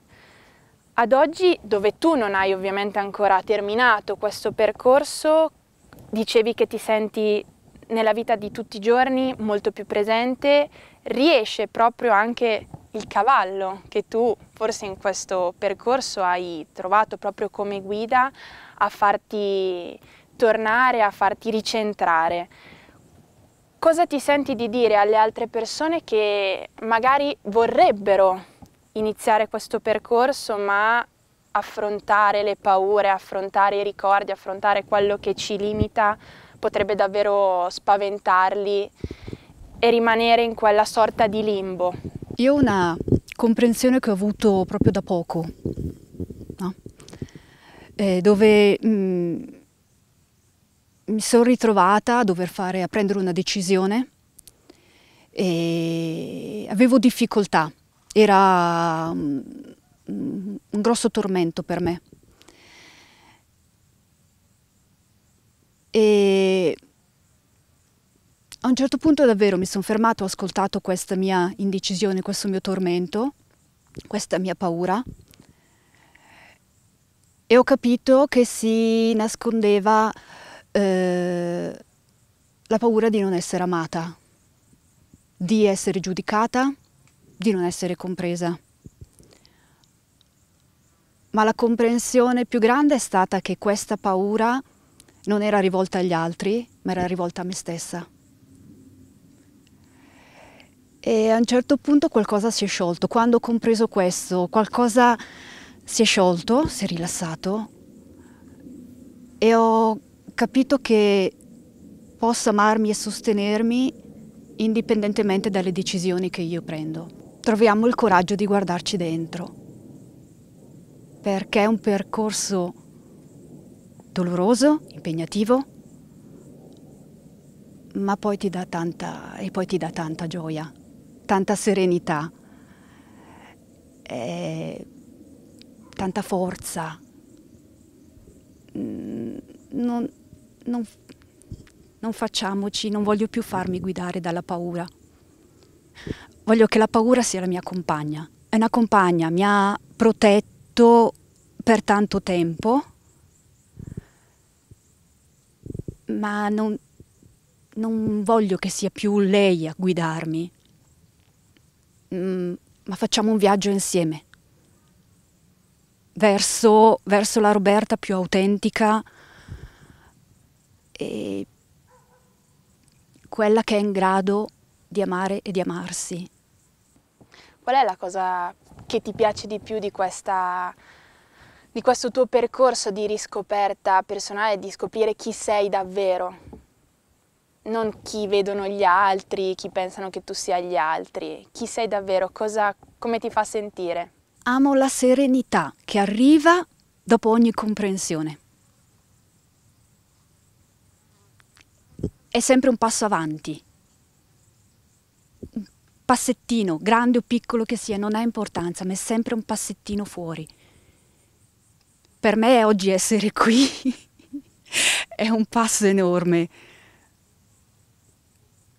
Ad oggi, dove tu non hai ovviamente ancora terminato questo percorso, dicevi che ti senti nella vita di tutti i giorni molto più presente, riesce proprio anche il cavallo che tu forse in questo percorso hai trovato proprio come guida a farti tornare, a farti ricentrare. Cosa ti senti di dire alle altre persone che magari vorrebbero iniziare questo percorso ma affrontare le paure, affrontare i ricordi, affrontare quello che ci limita potrebbe davvero spaventarli e rimanere in quella sorta di limbo? Io ho una comprensione che ho avuto proprio da poco, no? eh, dove mh, mm, mi sono ritrovata a dover fare, a prendere una decisione e avevo difficoltà, era mm, mm, un, grosso tormento per me. E a un certo punto davvero mi sono fermato, ho ascoltato questa mia indecisione, questo mio tormento, questa mia paura e ho capito che si nascondeva eh, la paura di non essere amata, di essere giudicata, di non essere compresa. Ma la comprensione più grande è stata che questa paura non era rivolta agli altri, ma era rivolta a me stessa. E a un certo punto qualcosa si è sciolto. Quando ho compreso questo, qualcosa si è sciolto, si è rilassato e ho capito che possa amarmi e sostenermi indipendentemente dalle decisioni che io prendo. Troviamo il coraggio di guardarci dentro, perché è un percorso doloroso, impegnativo, ma poi ti dà tanta, e poi ti dà tanta gioia, tanta serenità, eh, tanta forza. Mm, non, non, non facciamoci, non voglio più farmi guidare dalla paura. Voglio che la paura sia la mia compagna. È una compagna, mi ha protetto per tanto tempo, ma non, non voglio che sia più lei a guidarmi, mm, ma facciamo un viaggio insieme verso, verso la Roberta più autentica, e quella che è in grado di amare e di amarsi. Qual è la cosa che ti piace di più di, questa, di questo tuo percorso di riscoperta personale, di scoprire chi sei davvero? Non chi vedono gli altri, chi pensano che tu sia gli altri, chi sei davvero, cosa, come ti fa sentire? Amo la serenità che arriva dopo ogni comprensione. è sempre un passo avanti. Un passettino, grande o piccolo che sia, non ha importanza, ma è sempre un passettino fuori. Per me oggi essere qui *laughs* è un passo enorme.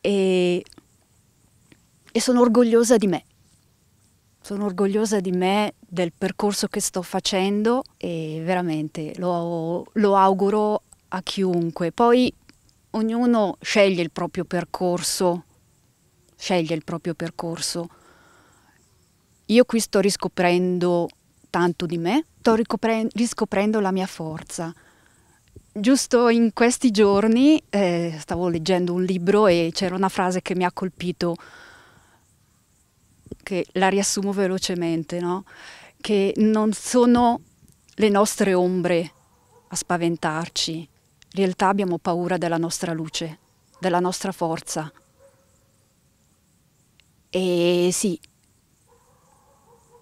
E, e sono orgogliosa di me. Sono orgogliosa di me, del percorso che sto facendo e veramente lo, lo auguro a chiunque. Poi ognuno sceglie il proprio percorso, sceglie il proprio percorso. Io qui sto riscoprendo tanto di me, sto riscoprendo la mia forza. Giusto in questi giorni eh, stavo leggendo un libro e c'era una frase che mi ha colpito, che la riassumo velocemente, no? che non sono le nostre ombre a spaventarci, realtà abbiamo paura della nostra luce, della nostra forza. E sì,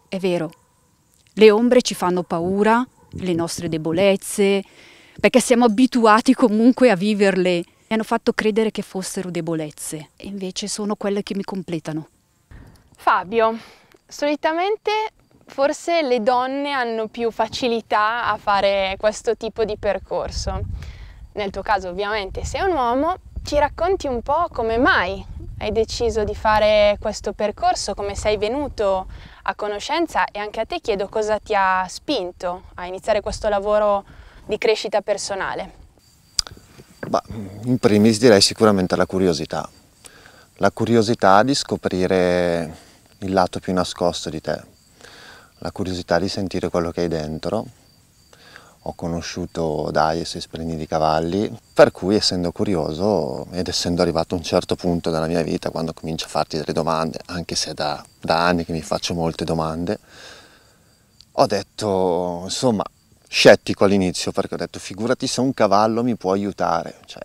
è vero, le ombre ci fanno paura, le nostre debolezze, perché siamo abituati comunque a viverle. Mi hanno fatto credere che fossero debolezze, e invece sono quelle che mi completano. Fabio, solitamente forse le donne hanno più facilità a fare questo tipo di percorso nel tuo caso ovviamente sei un uomo, ci racconti un po' come mai hai deciso di fare questo percorso, come sei venuto a conoscenza e anche a te chiedo cosa ti ha spinto a iniziare questo lavoro di crescita personale. Bah, in primis direi sicuramente la curiosità, la curiosità di scoprire il lato più nascosto di te, la curiosità di sentire quello che hai dentro ho conosciuto Daies e Splendidi Cavalli, per cui essendo curioso ed essendo arrivato a un certo punto della mia vita, quando comincio a farti delle domande, anche se è da, da anni che mi faccio molte domande, ho detto, insomma, scettico all'inizio, perché ho detto, figurati se un cavallo mi può aiutare, cioè,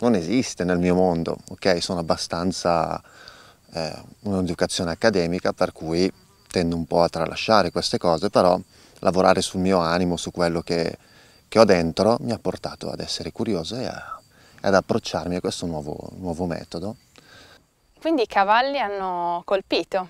non esiste nel mio mondo, ok? Sono abbastanza eh, un'educazione accademica, per cui tendo un po' a tralasciare queste cose, però lavorare sul mio animo, su quello che, che ho dentro, mi ha portato ad essere curioso e a, ad approcciarmi a questo nuovo, nuovo metodo. Quindi i cavalli hanno colpito?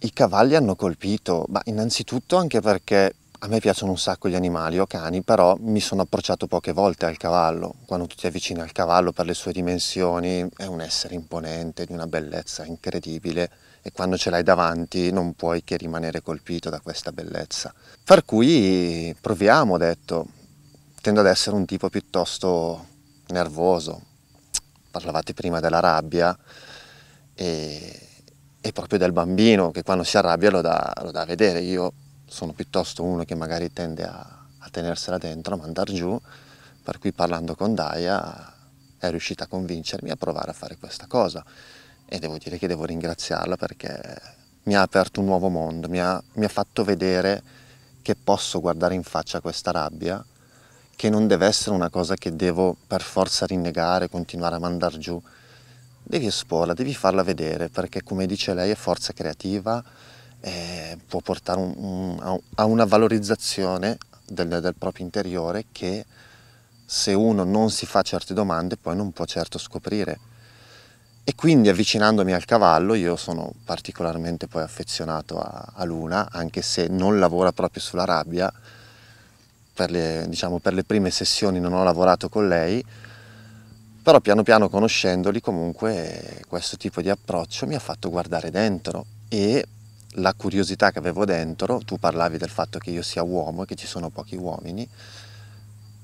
I cavalli hanno colpito, ma innanzitutto anche perché a me piacciono un sacco gli animali, o cani, però mi sono approcciato poche volte al cavallo. Quando tu ti avvicini al cavallo per le sue dimensioni, è un essere imponente, di una bellezza incredibile e quando ce l'hai davanti non puoi che rimanere colpito da questa bellezza. Per cui proviamo, ho detto, tendo ad essere un tipo piuttosto nervoso. Parlavate prima della rabbia e, e proprio del bambino che quando si arrabbia lo dà, lo dà a vedere. Io sono piuttosto uno che magari tende a, a tenersela dentro, a mandar giù, per cui parlando con Daya è riuscita a convincermi a provare a fare questa cosa e devo dire che devo ringraziarla perché mi ha aperto un nuovo mondo, mi ha, mi ha fatto vedere che posso guardare in faccia questa rabbia, che non deve essere una cosa che devo per forza rinnegare, continuare a mandar giù. Devi esporla, devi farla vedere perché come dice lei è forza creativa, eh, può portare un, un, a una valorizzazione del, del, proprio interiore che se uno non si fa certe domande poi non può certo scoprire. E quindi avvicinandomi al cavallo, io sono particolarmente poi affezionato a, a Luna, anche se non lavora proprio sulla rabbia, per le, diciamo, per le prime sessioni non ho lavorato con lei, però piano piano conoscendoli comunque questo tipo di approccio mi ha fatto guardare dentro e la curiosità che avevo dentro, tu parlavi del fatto che io sia uomo e che ci sono pochi uomini,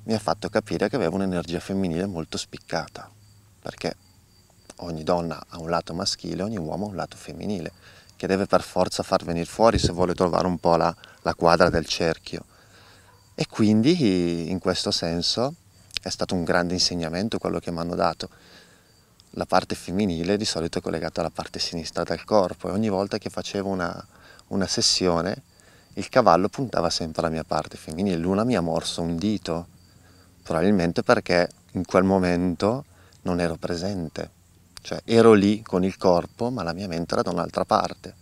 mi ha fatto capire che avevo un'energia femminile molto spiccata, perché ogni donna ha un lato maschile, ogni uomo ha un lato femminile, che deve per forza far venire fuori se vuole trovare un po' la, la quadra del cerchio. E quindi in questo senso è stato un grande insegnamento quello che mi hanno dato. La parte femminile di solito è collegata alla parte sinistra del corpo e ogni volta che facevo una, una sessione il cavallo puntava sempre alla mia parte femminile. Luna mi ha morso un dito, probabilmente perché in quel momento non ero presente. Cioè ero lì con il corpo, ma la mia mente era da un'altra parte.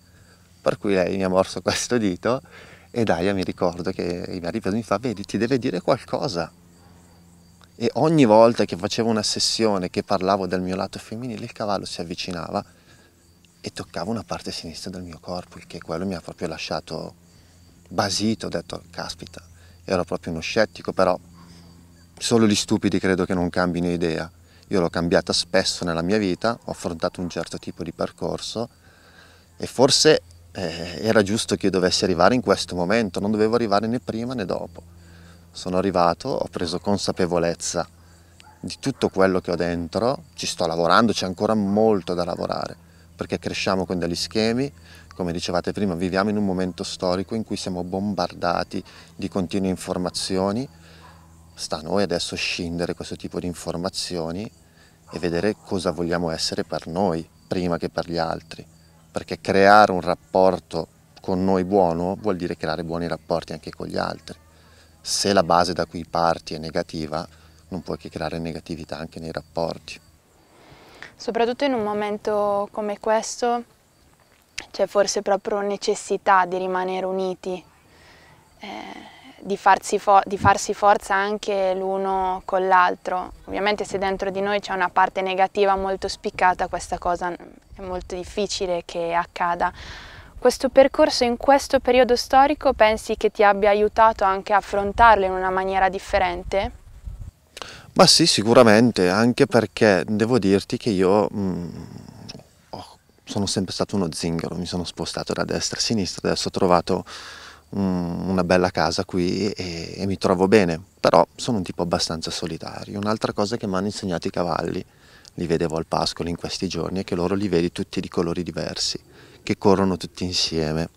Per cui lei mi ha morso *laughs* questo dito e Daya mi ricordo che mi arriva e mi fa, vedi, ti deve dire qualcosa. E ogni volta che facevo una sessione, che parlavo del mio lato femminile, il cavallo si avvicinava e toccava una parte sinistra del mio corpo, il che quello mi ha proprio lasciato basito, ho detto, caspita, ero proprio uno scettico, però solo gli stupidi credo che non cambino idea. Io l'ho cambiata spesso nella mia vita, ho affrontato un certo tipo di percorso e forse eh, era giusto che io dovessi arrivare in questo momento, non dovevo arrivare né prima né dopo. Sono arrivato, ho preso consapevolezza di tutto quello che ho dentro, ci sto lavorando, c'è ancora molto da lavorare, perché cresciamo con degli schemi, come dicevate prima, viviamo in un momento storico in cui siamo bombardati di continue informazioni, sta a noi adesso scindere questo tipo di informazioni e vedere cosa vogliamo essere per noi prima che per gli altri, perché creare un rapporto con noi buono vuol dire creare buoni rapporti anche con gli altri. Se la base da cui parti è negativa, non puoi che creare negatività anche nei rapporti. Soprattutto in un momento come questo c'è forse proprio necessità di rimanere uniti. Eh di, fo di farsi forza anche l'uno con l'altro. Ovviamente se dentro di noi c'è una parte negativa molto spiccata, questa cosa è molto difficile che accada. Questo percorso in questo periodo storico pensi che ti abbia aiutato anche a affrontarlo in una maniera differente? Ma sì, sicuramente, anche perché devo dirti che io mh, mm, oh, sono sempre stato uno zingaro, mi sono spostato da destra a sinistra, adesso ho trovato Mm, una bella casa qui e, e, mi trovo bene, però sono un tipo abbastanza solitario. Un'altra cosa che mi hanno insegnato i cavalli, li vedevo al pascolo in questi giorni, è che loro li vedi tutti di colori diversi, che corrono tutti insieme,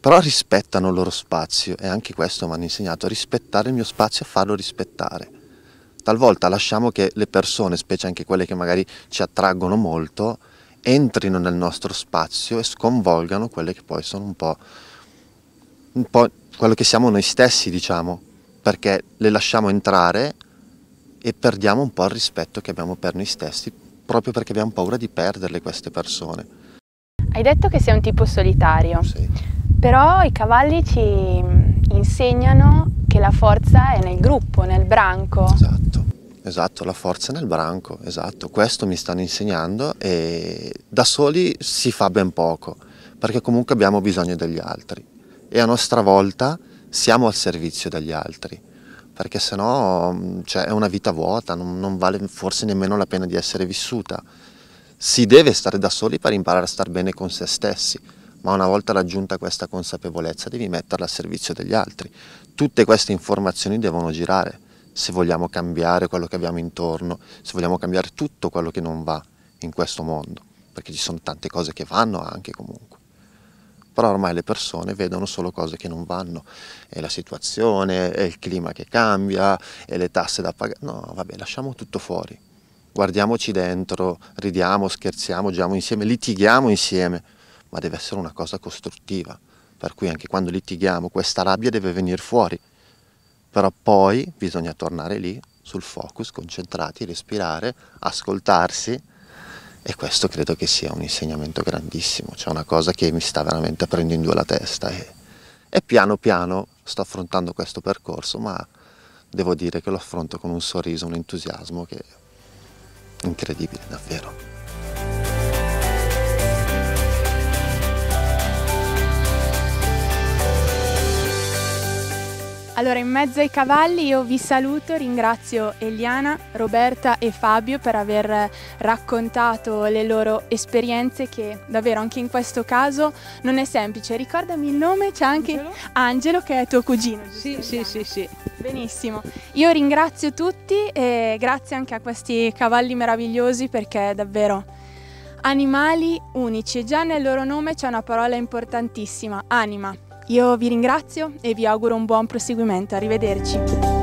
però rispettano il loro spazio e anche questo mi hanno insegnato a rispettare il mio spazio e farlo rispettare. Talvolta lasciamo che le persone, specie anche quelle che magari ci attraggono molto, entrino nel nostro spazio e sconvolgano quelle che poi sono un po' un po' quello che siamo noi stessi, diciamo, perché le lasciamo entrare e perdiamo un po' il rispetto che abbiamo per noi stessi, proprio perché abbiamo paura di perderle queste persone. Hai detto che sei un tipo solitario, sì. però i cavalli ci mm, insegnano che la forza è nel gruppo, nel branco. Esatto, esatto, la forza è nel branco, esatto. Questo mi stanno insegnando e da soli si fa ben poco, perché comunque abbiamo bisogno degli altri e a nostra volta siamo al servizio degli altri perché sennò mm, cioè, è una vita vuota, non, non, vale forse nemmeno la pena di essere vissuta. Si deve stare da soli per imparare a star bene con se stessi, ma una volta raggiunta questa consapevolezza devi metterla a servizio degli altri. Tutte queste informazioni devono girare se vogliamo cambiare quello che abbiamo intorno, se vogliamo cambiare tutto quello che non va in questo mondo, perché ci sono tante cose che vanno anche comunque però ormai le persone vedono solo cose che non vanno, è la situazione, è il clima che cambia, è le tasse da pagare, no vabbè lasciamo tutto fuori, guardiamoci dentro, ridiamo, scherziamo, giamo insieme, litighiamo insieme, ma deve essere una cosa costruttiva, per cui anche quando litighiamo questa rabbia deve venire fuori, però poi bisogna tornare lì sul focus, concentrati, respirare, ascoltarsi, e questo credo che sia un insegnamento grandissimo, cioè una cosa che mi sta veramente aprendo in due la testa e, e piano piano sto affrontando questo percorso, ma devo dire che lo affronto con un sorriso, un entusiasmo che è incredibile davvero. Allora, in mezzo ai cavalli io vi saluto, ringrazio Eliana, Roberta e Fabio per aver raccontato le loro esperienze che davvero anche in questo caso non è semplice. Ricordami il nome, c'è anche Angelo. Angelo, che è tuo cugino. Sì, sì, sì, sì. Benissimo. Io ringrazio tutti e grazie anche a questi cavalli meravigliosi perché davvero animali unici. Già nel loro nome c'è una parola importantissima, anima io vi ringrazio e vi auguro un buon proseguimento. Arrivederci.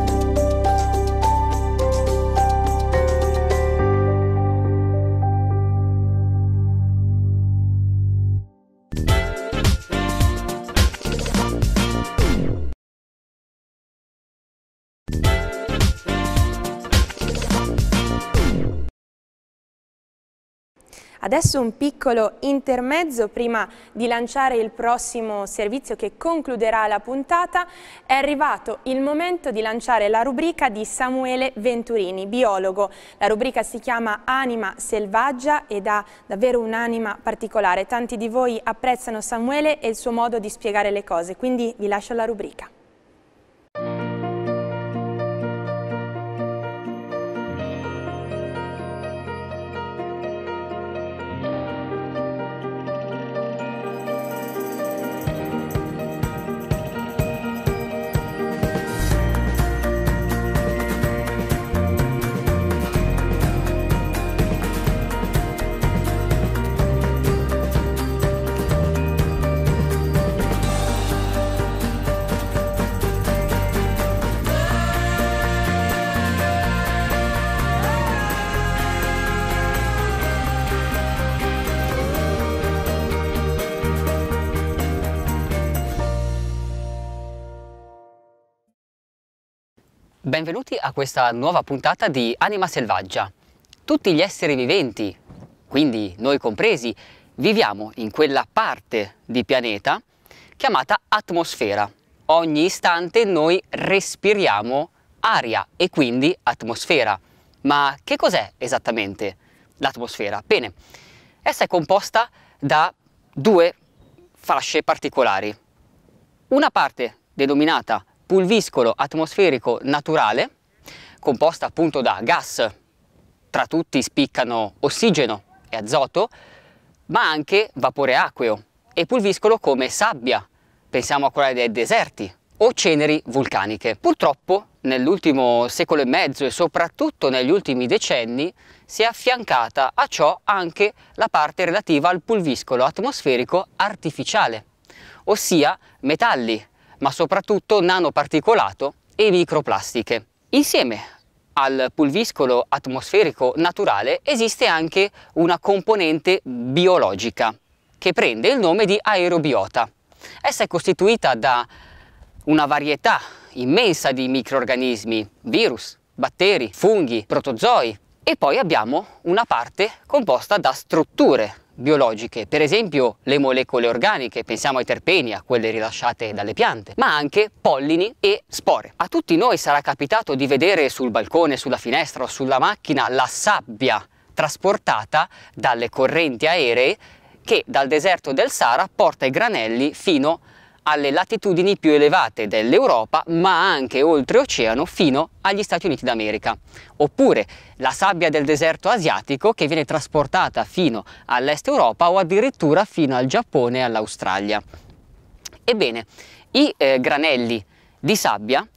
Adesso un piccolo intermezzo prima di lanciare il prossimo servizio che concluderà la puntata. È arrivato il momento di lanciare la rubrica di Samuele Venturini, biologo. La rubrica si chiama Anima selvaggia ed ha davvero un'anima particolare. Tanti di voi apprezzano Samuele e il suo modo di spiegare le cose, quindi vi lascio la rubrica. benvenuti a questa nuova puntata di Anima Selvaggia. Tutti gli esseri viventi, quindi noi compresi, viviamo in quella parte di pianeta chiamata atmosfera. Ogni istante noi respiriamo aria e quindi atmosfera. Ma che cos'è esattamente l'atmosfera? Bene, essa è composta da due fasce particolari. Una parte denominata pulviscolo atmosferico naturale, composta appunto da gas, tra tutti spiccano ossigeno e azoto, ma anche vapore acqueo e pulviscolo come sabbia, pensiamo a quella dei deserti, o ceneri vulcaniche. Purtroppo nell'ultimo secolo e mezzo e soprattutto negli ultimi decenni si è affiancata a ciò anche la parte relativa al pulviscolo atmosferico artificiale, ossia metalli, ma soprattutto nanoparticolato e microplastiche. Insieme al pulviscolo atmosferico naturale esiste anche una componente biologica che prende il nome di aerobiota. Essa è costituita da una varietà immensa di microrganismi, virus, batteri, funghi, protozoi e poi abbiamo una parte composta da strutture biologiche, per esempio le molecole organiche, pensiamo ai terpeni, a quelle rilasciate dalle piante, ma anche pollini e spore. A tutti noi sarà capitato di vedere sul balcone, sulla finestra o sulla macchina la sabbia trasportata dalle correnti aeree che dal deserto del Sahara porta i granelli fino a alle latitudini più elevate dell'Europa ma anche oltreoceano fino agli Stati Uniti d'America. Oppure la sabbia del deserto asiatico che viene trasportata fino all'est Europa o addirittura fino al Giappone e all'Australia. Ebbene, i eh, granelli di sabbia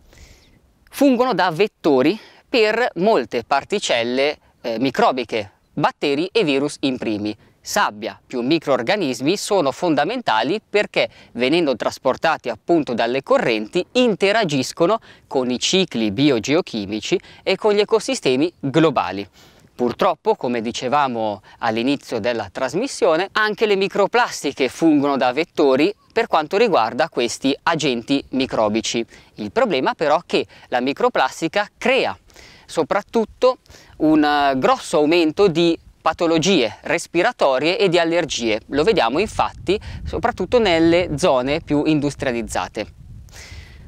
fungono da vettori per molte particelle eh, microbiche, batteri e virus in primi sabbia più microorganismi sono fondamentali perché venendo trasportati appunto dalle correnti interagiscono con i cicli biogeochimici e con gli ecosistemi globali. Purtroppo, come dicevamo all'inizio della trasmissione, anche le microplastiche fungono da vettori per quanto riguarda questi agenti microbici. Il problema però è che la microplastica crea soprattutto un eh, grosso aumento di patologie respiratorie e di allergie. Lo vediamo infatti soprattutto nelle zone più industrializzate.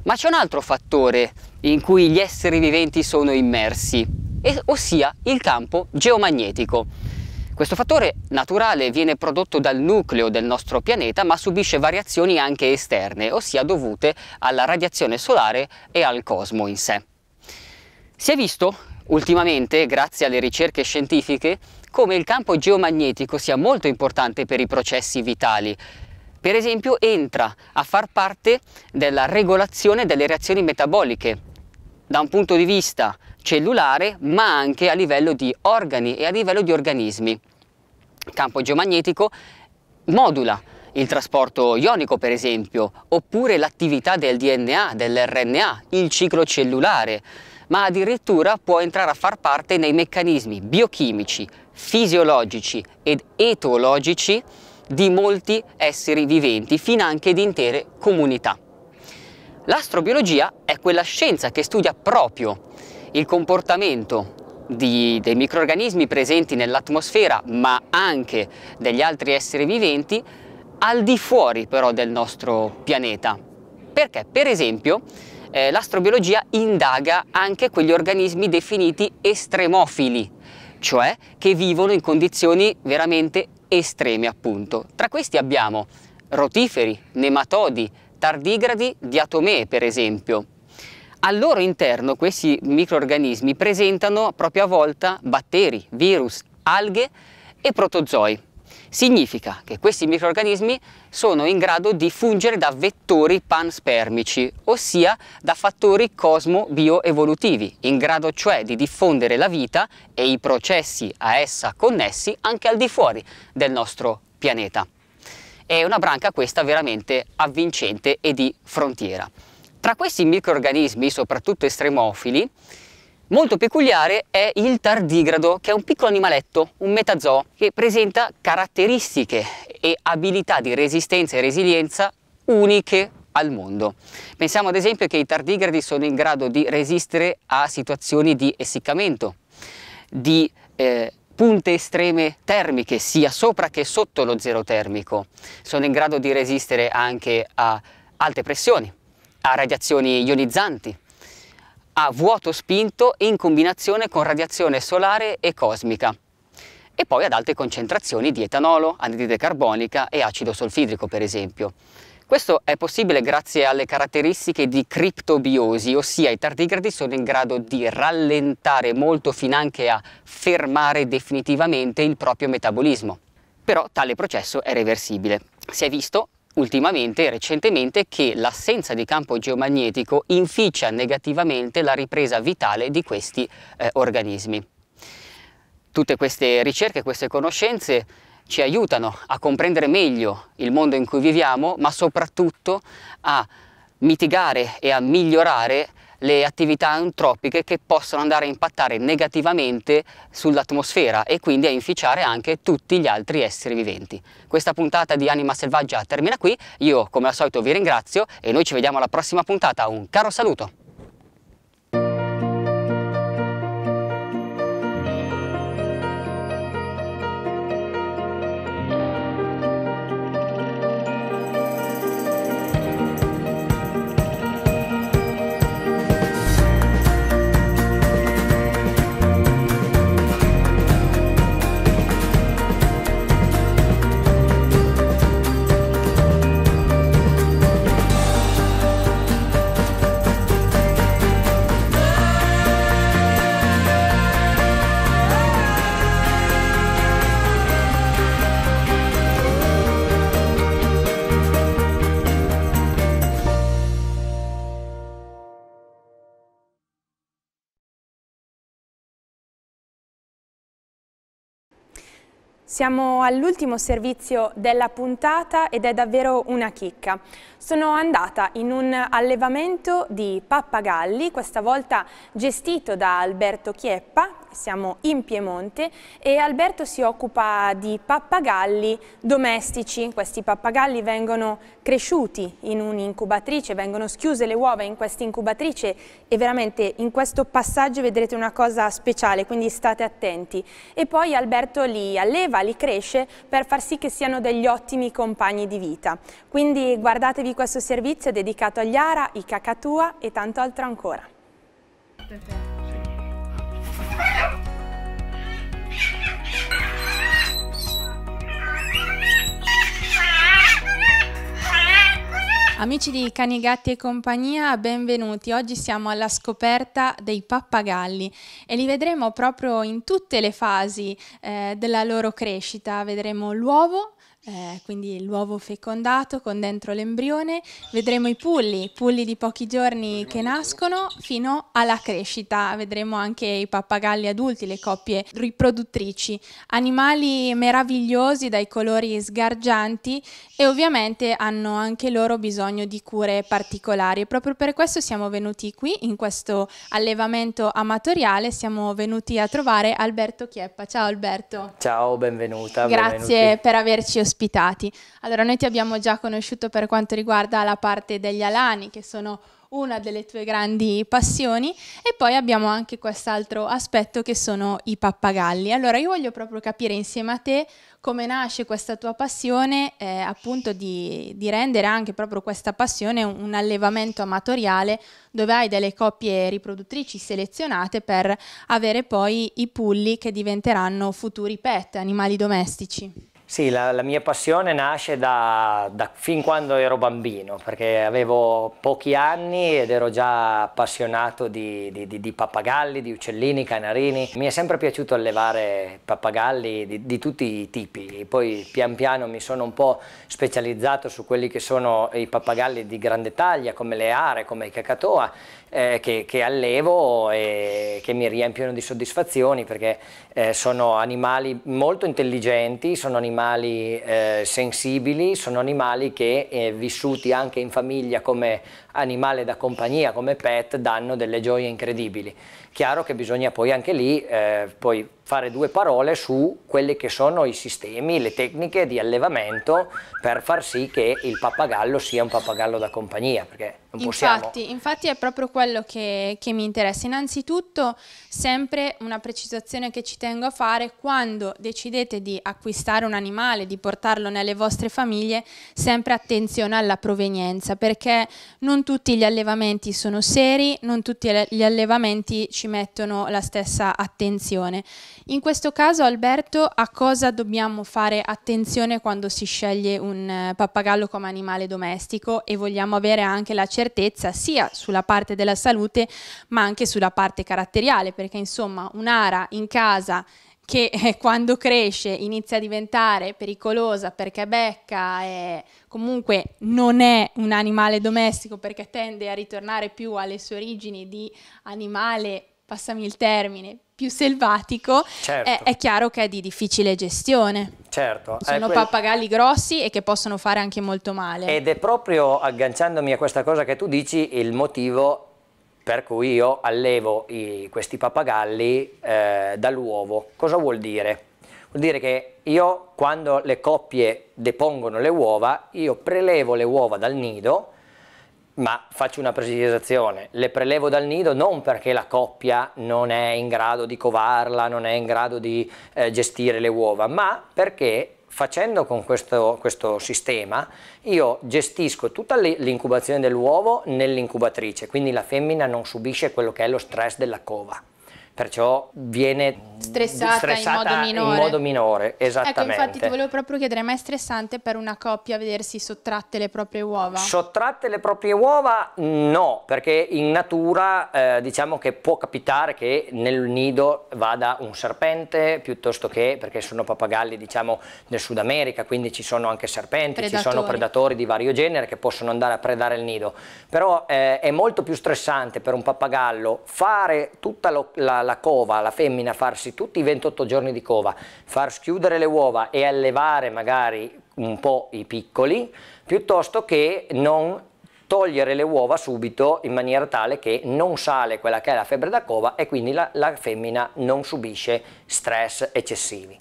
Ma c'è un altro fattore in cui gli esseri viventi sono immersi, ossia il campo geomagnetico. Questo fattore naturale viene prodotto dal nucleo del nostro pianeta ma subisce variazioni anche esterne, ossia dovute alla radiazione solare e al cosmo in sé. Si è visto ultimamente, grazie alle ricerche scientifiche, come il campo geomagnetico sia molto importante per i processi vitali. Per esempio entra a far parte della regolazione delle reazioni metaboliche da un punto di vista cellulare ma anche a livello di organi e a livello di organismi. Il campo geomagnetico modula il trasporto ionico per esempio, oppure l'attività del DNA, dell'RNA, il ciclo cellulare, ma addirittura può entrare a far parte nei meccanismi biochimici, fisiologici ed etologici di molti esseri viventi, fin anche di intere comunità. L'astrobiologia è quella scienza che studia proprio il comportamento di, dei microrganismi presenti nell'atmosfera, ma anche degli altri esseri viventi, al di fuori però del nostro pianeta. Perché, per esempio, eh, l'astrobiologia indaga anche quegli organismi definiti estremofili, cioè che vivono in condizioni veramente estreme appunto. Tra questi abbiamo rotiferi, nematodi, tardigradi, diatomee per esempio. Al loro interno questi microorganismi presentano a propria volta batteri, virus, alghe e protozoi. Significa che questi microorganismi sono in grado di fungere da vettori panspermici, ossia da fattori cosmo-bioevolutivi, in grado cioè di diffondere la vita e i processi a essa connessi anche al di fuori del nostro pianeta. È una branca questa veramente avvincente e di frontiera. Tra questi microorganismi, soprattutto estremofili, Molto peculiare è il tardigrado, che è un piccolo animaletto, un metazoo, che presenta caratteristiche e abilità di resistenza e resilienza uniche al mondo. Pensiamo ad esempio che i tardigradi sono in grado di resistere a situazioni di essiccamento, di eh, punte estreme termiche sia sopra che sotto lo zero termico. Sono in grado di resistere anche a alte pressioni, a radiazioni ionizzanti, a vuoto spinto in combinazione con radiazione solare e cosmica e poi ad alte concentrazioni di etanolo, anidride carbonica e acido solfidrico per esempio. Questo è possibile grazie alle caratteristiche di criptobiosi, ossia i tardigradi sono in grado di rallentare molto fino anche a fermare definitivamente il proprio metabolismo. Però tale processo è reversibile. Si è visto ultimamente, recentemente, che l'assenza di campo geomagnetico inficia negativamente la ripresa vitale di questi eh, organismi. Tutte queste ricerche, queste conoscenze ci aiutano a comprendere meglio il mondo in cui viviamo, ma soprattutto a mitigare e a migliorare le attività antropiche che possono andare a impattare negativamente sull'atmosfera e quindi a inficiare anche tutti gli altri esseri viventi. Questa puntata di Anima Selvaggia termina qui, io come al solito vi ringrazio e noi ci vediamo alla prossima puntata, un caro saluto! Siamo all'ultimo servizio della puntata ed è davvero una chicca. Sono andata in un allevamento di pappagalli, questa volta gestito da Alberto Chieppa, siamo in Piemonte e Alberto si occupa di pappagalli domestici. Questi pappagalli vengono cresciuti in un'incubatrice, vengono schiuse le uova in questa incubatrice e veramente in questo passaggio vedrete una cosa speciale, quindi state attenti. E poi Alberto li alleva, li cresce per far sì che siano degli ottimi compagni di vita. Quindi guardatevi questo servizio dedicato agli ara, i cacatua e tanto altro ancora. Perfetto. Amici di Cani, Gatti e compagnia, benvenuti. Oggi siamo alla scoperta dei pappagalli e li vedremo proprio in tutte le fasi eh, della loro crescita. Vedremo l'uovo, eh, quindi l'uovo fecondato con dentro l'embrione, vedremo i pulli, pulli di pochi giorni che nascono fino alla crescita, vedremo anche i pappagalli adulti, le coppie riproduttrici, animali meravigliosi dai colori sgargianti e ovviamente hanno anche loro bisogno di cure particolari e proprio per questo siamo venuti qui in questo allevamento amatoriale, siamo venuti a trovare Alberto Chieppa. Ciao Alberto. Ciao, benvenuta. Grazie benvenuti. per averci ospitato ospitati. Allora, noi ti abbiamo già conosciuto per quanto riguarda la parte degli alani, che sono una delle tue grandi passioni e poi abbiamo anche quest'altro aspetto che sono i pappagalli. Allora io voglio proprio capire insieme a te come nasce questa tua passione eh, appunto di, di, rendere anche proprio questa passione un, un, allevamento amatoriale dove hai delle coppie riproduttrici selezionate per avere poi i pulli che diventeranno futuri pet, animali domestici. Sì, la, la, mia passione nasce da, da, fin quando ero bambino, perché avevo pochi anni ed ero già appassionato di, di, di, di pappagalli, di uccellini, canarini. Mi è sempre piaciuto allevare pappagalli di, tutti i tipi, poi pian piano mi sono un po' specializzato su quelli che sono i pappagalli di grande taglia, come le are, come i cacatoa, eh, che, che, allevo e che mi riempiono di soddisfazioni perché eh, sono animali molto intelligenti, sono animali eh, sensibili, sono animali che eh, vissuti anche in famiglia come animale da compagnia come pet danno delle gioie incredibili. Chiaro che bisogna poi anche lì eh, poi fare due parole su quelli che sono i sistemi, le tecniche di allevamento per far sì che il pappagallo sia un pappagallo da compagnia, perché non possiamo... Infatti, infatti è proprio quello che, che mi interessa. Innanzitutto sempre una precisazione che ci tengo a fare, quando decidete di acquistare un animale, di portarlo nelle vostre famiglie, sempre attenzione alla provenienza, perché non tutti gli allevamenti sono seri, non tutti gli allevamenti ci mettono la stessa attenzione. In questo caso Alberto, a cosa dobbiamo fare attenzione quando si sceglie un eh, pappagallo come animale domestico e vogliamo avere anche la certezza sia sulla parte della salute ma anche sulla parte caratteriale, perché insomma un'ara in casa che *laughs* eh, quando cresce inizia a diventare pericolosa perché becca e comunque non è un animale domestico perché tende a ritornare più alle sue origini di animale, passami il termine, più selvatico, certo. è, è, chiaro che è di difficile gestione. Certo. Sono quel... pappagalli grossi e che possono fare anche molto male. Ed è proprio agganciandomi a questa cosa che tu dici il motivo per cui io allevo i, questi pappagalli eh, dall'uovo. Cosa vuol dire? Vuol dire che io quando le coppie depongono le uova, io prelevo le uova dal nido, ma faccio una precisazione, le prelevo dal nido non perché la coppia non è in grado di covarla, non è in grado di eh, gestire le uova, ma perché facendo con questo, questo, sistema io gestisco tutta l'incubazione dell'uovo nell'incubatrice, quindi la femmina non subisce quello che è lo stress della cova perciò viene stressata, stressata in, modo minore. in modo minore, esattamente. Ecco, infatti ti volevo proprio chiedere, ma è stressante per una coppia vedersi sottratte le proprie uova? Sottratte le proprie uova no, perché in natura eh, diciamo che può capitare che nel nido vada un serpente piuttosto che, perché sono pappagalli diciamo del Sud America, quindi ci sono anche serpenti, predatori. ci sono predatori di vario genere che possono andare a predare il nido, però eh, è molto più stressante per un pappagallo fare tutta lo, la alla cova, alla femmina, farsi tutti i 28 giorni di cova, far schiudere le uova e allevare magari un po' i piccoli, piuttosto che non togliere le uova subito in maniera tale che non sale quella che è la febbre da cova e quindi la, la femmina non subisce stress eccessivi.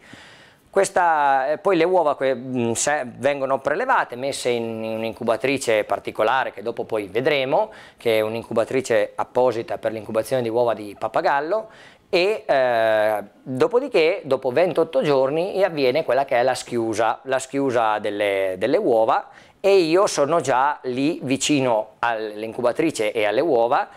Questa, eh, poi le uova mm, vengono prelevate, messe in un'incubatrice particolare che dopo poi vedremo, che è un'incubatrice apposita per l'incubazione di uova di pappagallo e eh, dopodiché dopo 28 giorni avviene quella che è la schiusa, la schiusa delle, delle uova e io sono già lì vicino all'incubatrice e alle uova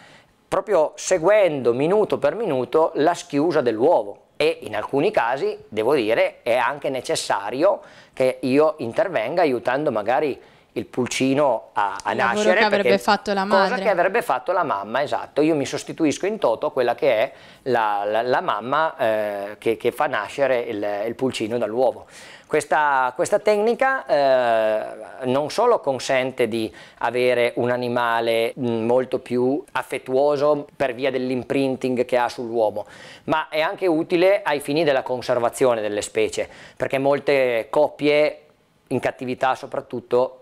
proprio seguendo minuto per minuto la schiusa dell'uovo e in alcuni casi, devo dire, è anche necessario che io intervenga aiutando magari il pulcino a, a nascere. Che avrebbe fatto la madre. Cosa che avrebbe fatto la mamma, esatto. Io mi sostituisco in toto a quella che è la, la, la mamma eh, che, che, fa nascere il, il pulcino dall'uovo. Questa, questa, tecnica eh, non solo consente di avere un animale mm, molto più affettuoso per via dell'imprinting che ha sull'uomo, ma è anche utile ai fini della conservazione delle specie, perché molte coppie in cattività soprattutto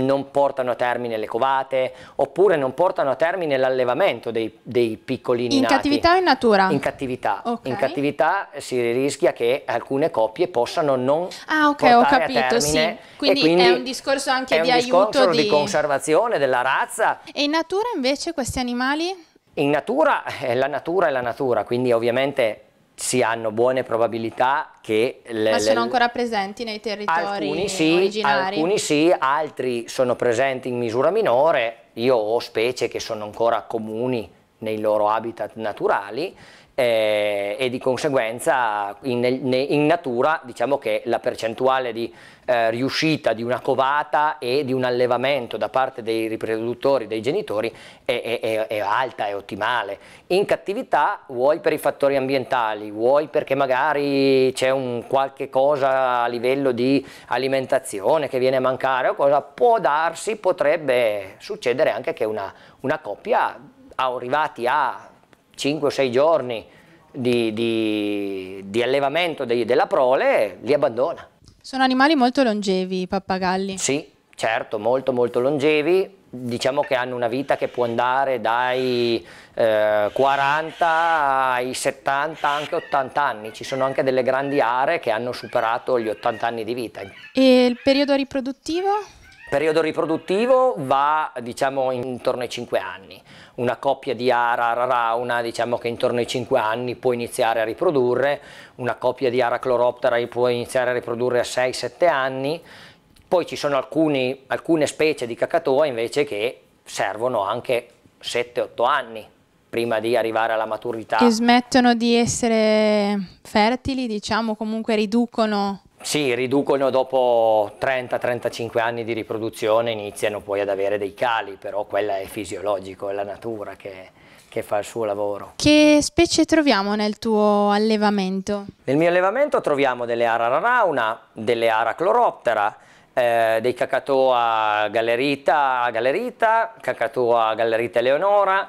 non portano a termine le covate oppure non portano a termine l'allevamento dei, dei piccolini in nati. cattività o in natura? In cattività. Okay. In cattività si rischia che alcune coppie possano non ah, okay, ho capito, Sì. Quindi, quindi, è un discorso anche di aiuto È un di... di conservazione della razza. E in natura invece questi animali? In natura, eh, la natura è la natura, quindi ovviamente si hanno buone probabilità che... Le, Ma sono le, ancora presenti nei territori alcuni sì, originari? Alcuni sì, altri sono presenti in misura minore, io ho specie che sono ancora comuni nei loro habitat naturali, eh, e di conseguenza in, in, natura diciamo che la percentuale di eh, riuscita di una covata e di un allevamento da parte dei riproduttori, dei genitori è, è, è, è, alta, è ottimale. In cattività vuoi per i fattori ambientali, vuoi perché magari c'è un qualche cosa a livello di alimentazione che viene a mancare o cosa, può darsi, potrebbe succedere anche che una, una coppia arrivati a 5 o 6 giorni di, di, di allevamento dei, della prole, li abbandona. Sono animali molto longevi i pappagalli? Sì, certo, molto molto longevi, diciamo che hanno una vita che può andare dai eh, 40 ai 70, anche 80 anni. Ci sono anche delle grandi aree che hanno superato gli 80 anni di vita. E il periodo riproduttivo? Il periodo riproduttivo va diciamo intorno ai 5 anni una coppia di ara rarauna diciamo che intorno ai 5 anni può iniziare a riprodurre, una coppia di ara cloroptera può iniziare a riprodurre a 6-7 anni, poi ci sono alcuni, alcune specie di cacatoa invece che servono anche 7-8 anni prima di arrivare alla maturità. Che smettono di essere fertili, diciamo, comunque riducono sì, riducono dopo 30-35 anni di riproduzione, iniziano poi ad avere dei cali, però quella è fisiologico, è la natura che, che, fa il suo lavoro. Che specie troviamo nel tuo allevamento? Nel mio allevamento troviamo delle ara rarauna, delle ara cloroptera, eh, dei cacatoa gallerita, gallerita, cacatoa gallerita eleonora,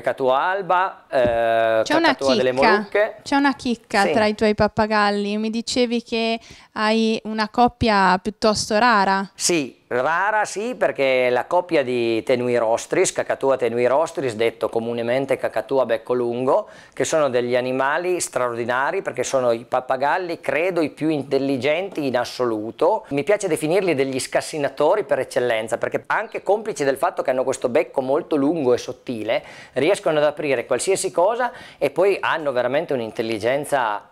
Cacatua alba, eh, c'è una delle Molucche. C'è una chicca sì. tra i tuoi pappagalli, mi dicevi che hai una coppia piuttosto rara. Sì, Rara sì perché la coppia di Tenui Rostris, Cacatua Tenui Rostris, detto comunemente Cacatua Becco Lungo, che sono degli animali straordinari perché sono i pappagalli, credo, i più intelligenti in assoluto. Mi piace definirli degli scassinatori per eccellenza perché anche complici del fatto che hanno questo becco molto lungo e sottile, riescono ad aprire qualsiasi cosa e poi hanno veramente un'intelligenza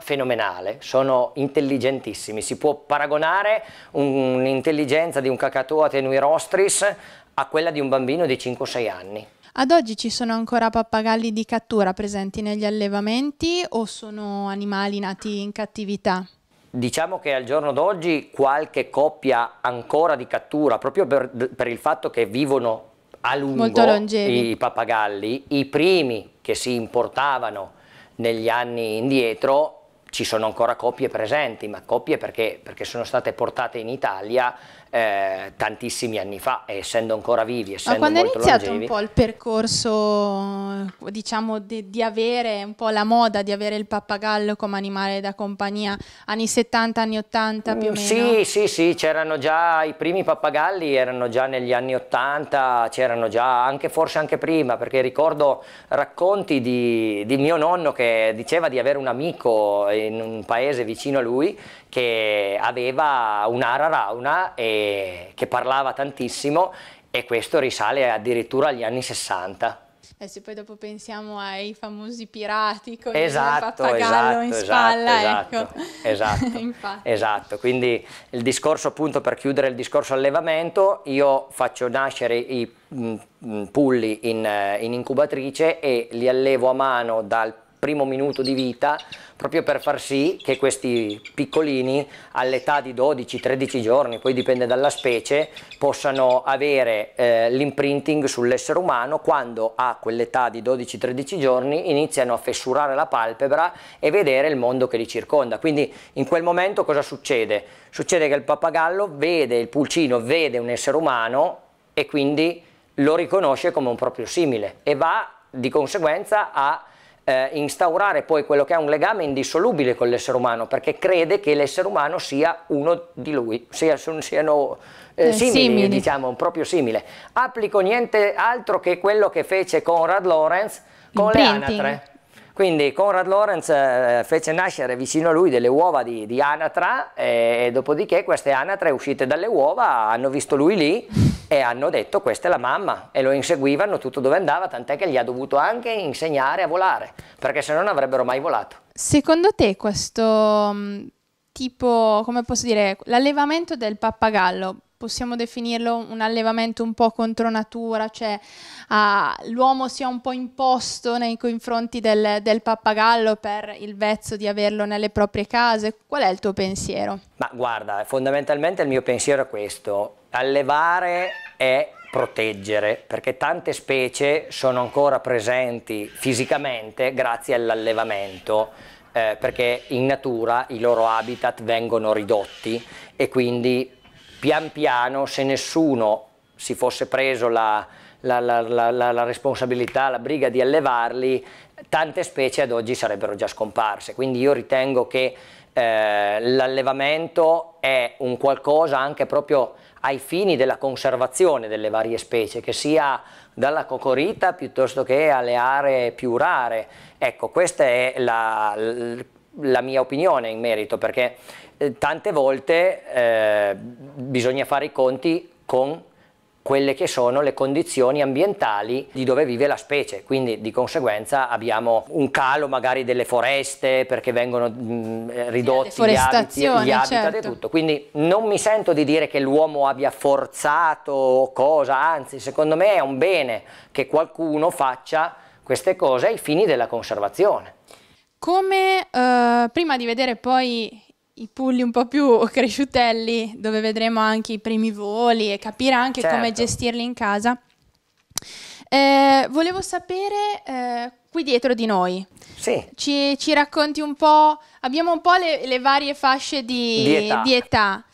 fenomenale, sono intelligentissimi, si può paragonare un'intelligenza di un cacatoa tenui rostris a quella di un bambino di 5-6 anni. Ad oggi ci sono ancora pappagalli di cattura presenti negli allevamenti o sono animali nati in cattività? Diciamo che al giorno d'oggi qualche coppia ancora di cattura, proprio per, per il fatto che vivono a lungo i pappagalli, i primi che si importavano negli anni indietro ci sono ancora coppie presenti, ma coppie perché, perché sono state portate in Italia eh, tantissimi anni fa, essendo ancora vivi, essendo Ma quando è iniziato longevi, un po' il percorso, diciamo, di, di, avere un po' la moda di avere il pappagallo come animale da compagnia? Anni 70, anni 80 più o mm, meno? Sì, sì, sì, c'erano già i primi pappagalli, erano già negli anni 80, c'erano già anche forse anche prima, perché ricordo racconti di, di mio nonno che diceva di avere un amico in un paese vicino a lui che aveva un'ara rauna e che parlava tantissimo e questo risale addirittura agli anni 60. E se poi dopo pensiamo ai famosi pirati con esatto, il pappagallo esatto, in esatto, spalla, esatto, ecco. Esatto, esatto, *laughs* esatto, quindi il discorso appunto per chiudere il discorso allevamento, io faccio nascere i mm, mm, pulli in, eh, in incubatrice e li allevo a mano dal primo minuto di vita proprio per far sì che questi piccolini all'età di 12-13 giorni, poi dipende dalla specie, possano avere eh, l'imprinting sull'essere umano quando a quell'età di 12-13 giorni iniziano a fessurare la palpebra e vedere il mondo che li circonda. Quindi in quel momento cosa succede? Succede che il pappagallo vede, il pulcino vede un essere umano e quindi lo riconosce come un proprio simile e va di conseguenza a eh, instaurare poi quello che è un legame indissolubile con l'essere umano, perché crede che l'essere umano sia uno di lui, sia, siano eh, eh, simili, simili, diciamo, proprio simile. Applico niente altro che quello che fece Conrad Lorenz con Il le printing. anatre. Quindi Conrad Lorenz eh, fece nascere vicino a lui delle uova di, di anatra eh, e dopodiché queste anatre uscite dalle uova hanno visto lui lì e hanno detto questa è la mamma e lo inseguivano tutto dove andava, tant'è che gli ha dovuto anche insegnare a volare, perché se no non avrebbero mai volato. Secondo te questo mm, tipo, come posso dire, l'allevamento del pappagallo, possiamo definirlo un allevamento un po' contro natura, cioè ah, l'uomo si è un po' imposto nei confronti del, del, pappagallo per il vezzo di averlo nelle proprie case. Qual è il tuo pensiero? Ma guarda, fondamentalmente il mio pensiero è questo allevare è proteggere, perché tante specie sono ancora presenti fisicamente grazie all'allevamento, eh, perché in natura i loro habitat vengono ridotti e quindi pian piano se nessuno si fosse preso la, la, la, la responsabilità, la briga di allevarli, tante specie ad oggi sarebbero già scomparse. Quindi io ritengo che eh, l'allevamento è un qualcosa anche proprio ai fini della conservazione delle varie specie, che sia dalla cocorita piuttosto che alle aree più rare. Ecco, questa è la, la mia opinione in merito, perché eh, tante volte eh, bisogna fare i conti con quelle che sono le condizioni ambientali di dove vive la specie, quindi di conseguenza abbiamo un calo magari delle foreste perché vengono mh, ridotti gli habitat, gli habitat certo. e tutto, quindi non mi sento di dire che l'uomo abbia forzato cosa, anzi secondo me è un bene che qualcuno faccia queste cose ai fini della conservazione. Come eh, prima di vedere poi i pulli un po' più *laughs* cresciutelli, dove vedremo anche i primi voli e capire anche certo. come gestirli in casa. Eh, volevo sapere, eh, qui dietro di noi, sì. ci, ci, racconti un po', abbiamo un po' le, le varie fasce di, di età. Di età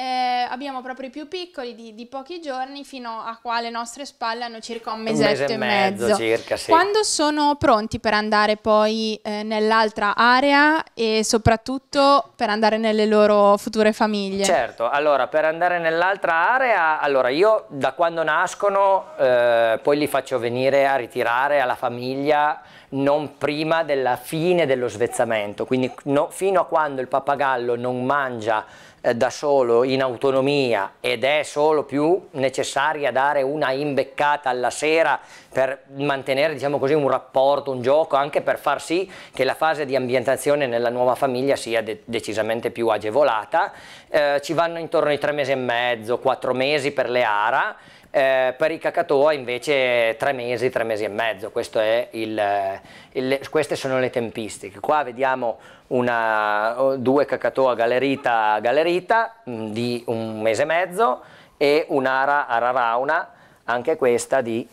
eh, abbiamo proprio i più piccoli di, di, pochi giorni fino a qua alle nostre spalle hanno circa un mesetto un mese e mezzo. mezzo. Circa, sì. Quando sono pronti per andare poi eh, nell'altra area e soprattutto per andare nelle loro future famiglie? Certo, allora per andare nell'altra area, allora io da quando nascono eh, poi li faccio venire a ritirare alla famiglia non prima della fine dello svezzamento, quindi no, fino a quando il pappagallo non mangia eh, da solo in autonomia ed è solo più necessaria dare una imbeccata alla sera per mantenere diciamo così, un rapporto, un gioco, anche per far sì che la fase di ambientazione nella nuova famiglia sia de decisamente più agevolata. Eh, ci vanno intorno ai tre mesi e mezzo, quattro mesi per le ARA, eh, per i cacatoa invece tre mesi, tre mesi e mezzo, Questo il, il, queste sono le tempistiche. Qua vediamo una, due cacatoa galerita galerita mm, di un mese e mezzo e un'ara ararauna, anche questa di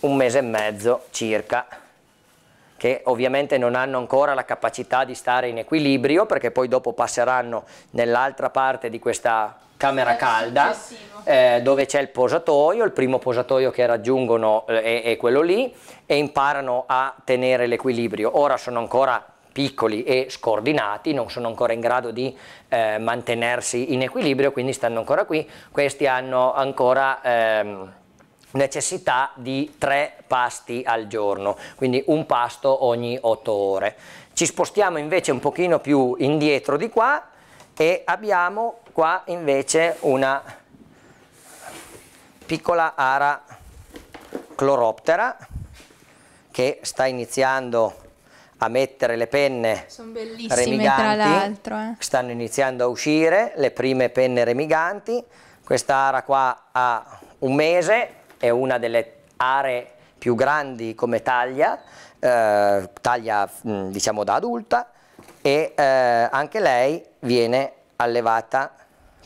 un mese e mezzo circa che ovviamente non hanno ancora la capacità di stare in equilibrio perché poi dopo passeranno nell'altra parte di questa camera eh, calda eh, dove c'è il posatoio, il primo posatoio che raggiungono eh, è, è quello lì e imparano a tenere l'equilibrio. Ora sono ancora piccoli e scordinati, non sono ancora in grado di eh, mantenersi in equilibrio, quindi stanno ancora qui, questi hanno ancora... Ehm, necessità di tre pasti al giorno, quindi un pasto ogni otto ore. Ci spostiamo invece un pochino più indietro di qua e abbiamo qua invece una piccola ara cloroptera che sta iniziando a mettere le penne Sono bellissime, remiganti, tra eh. stanno iniziando a uscire le prime penne remiganti, questa ara qua ha un mese, è una delle aree più grandi come taglia, eh, taglia diciamo da adulta, e eh, anche lei viene allevata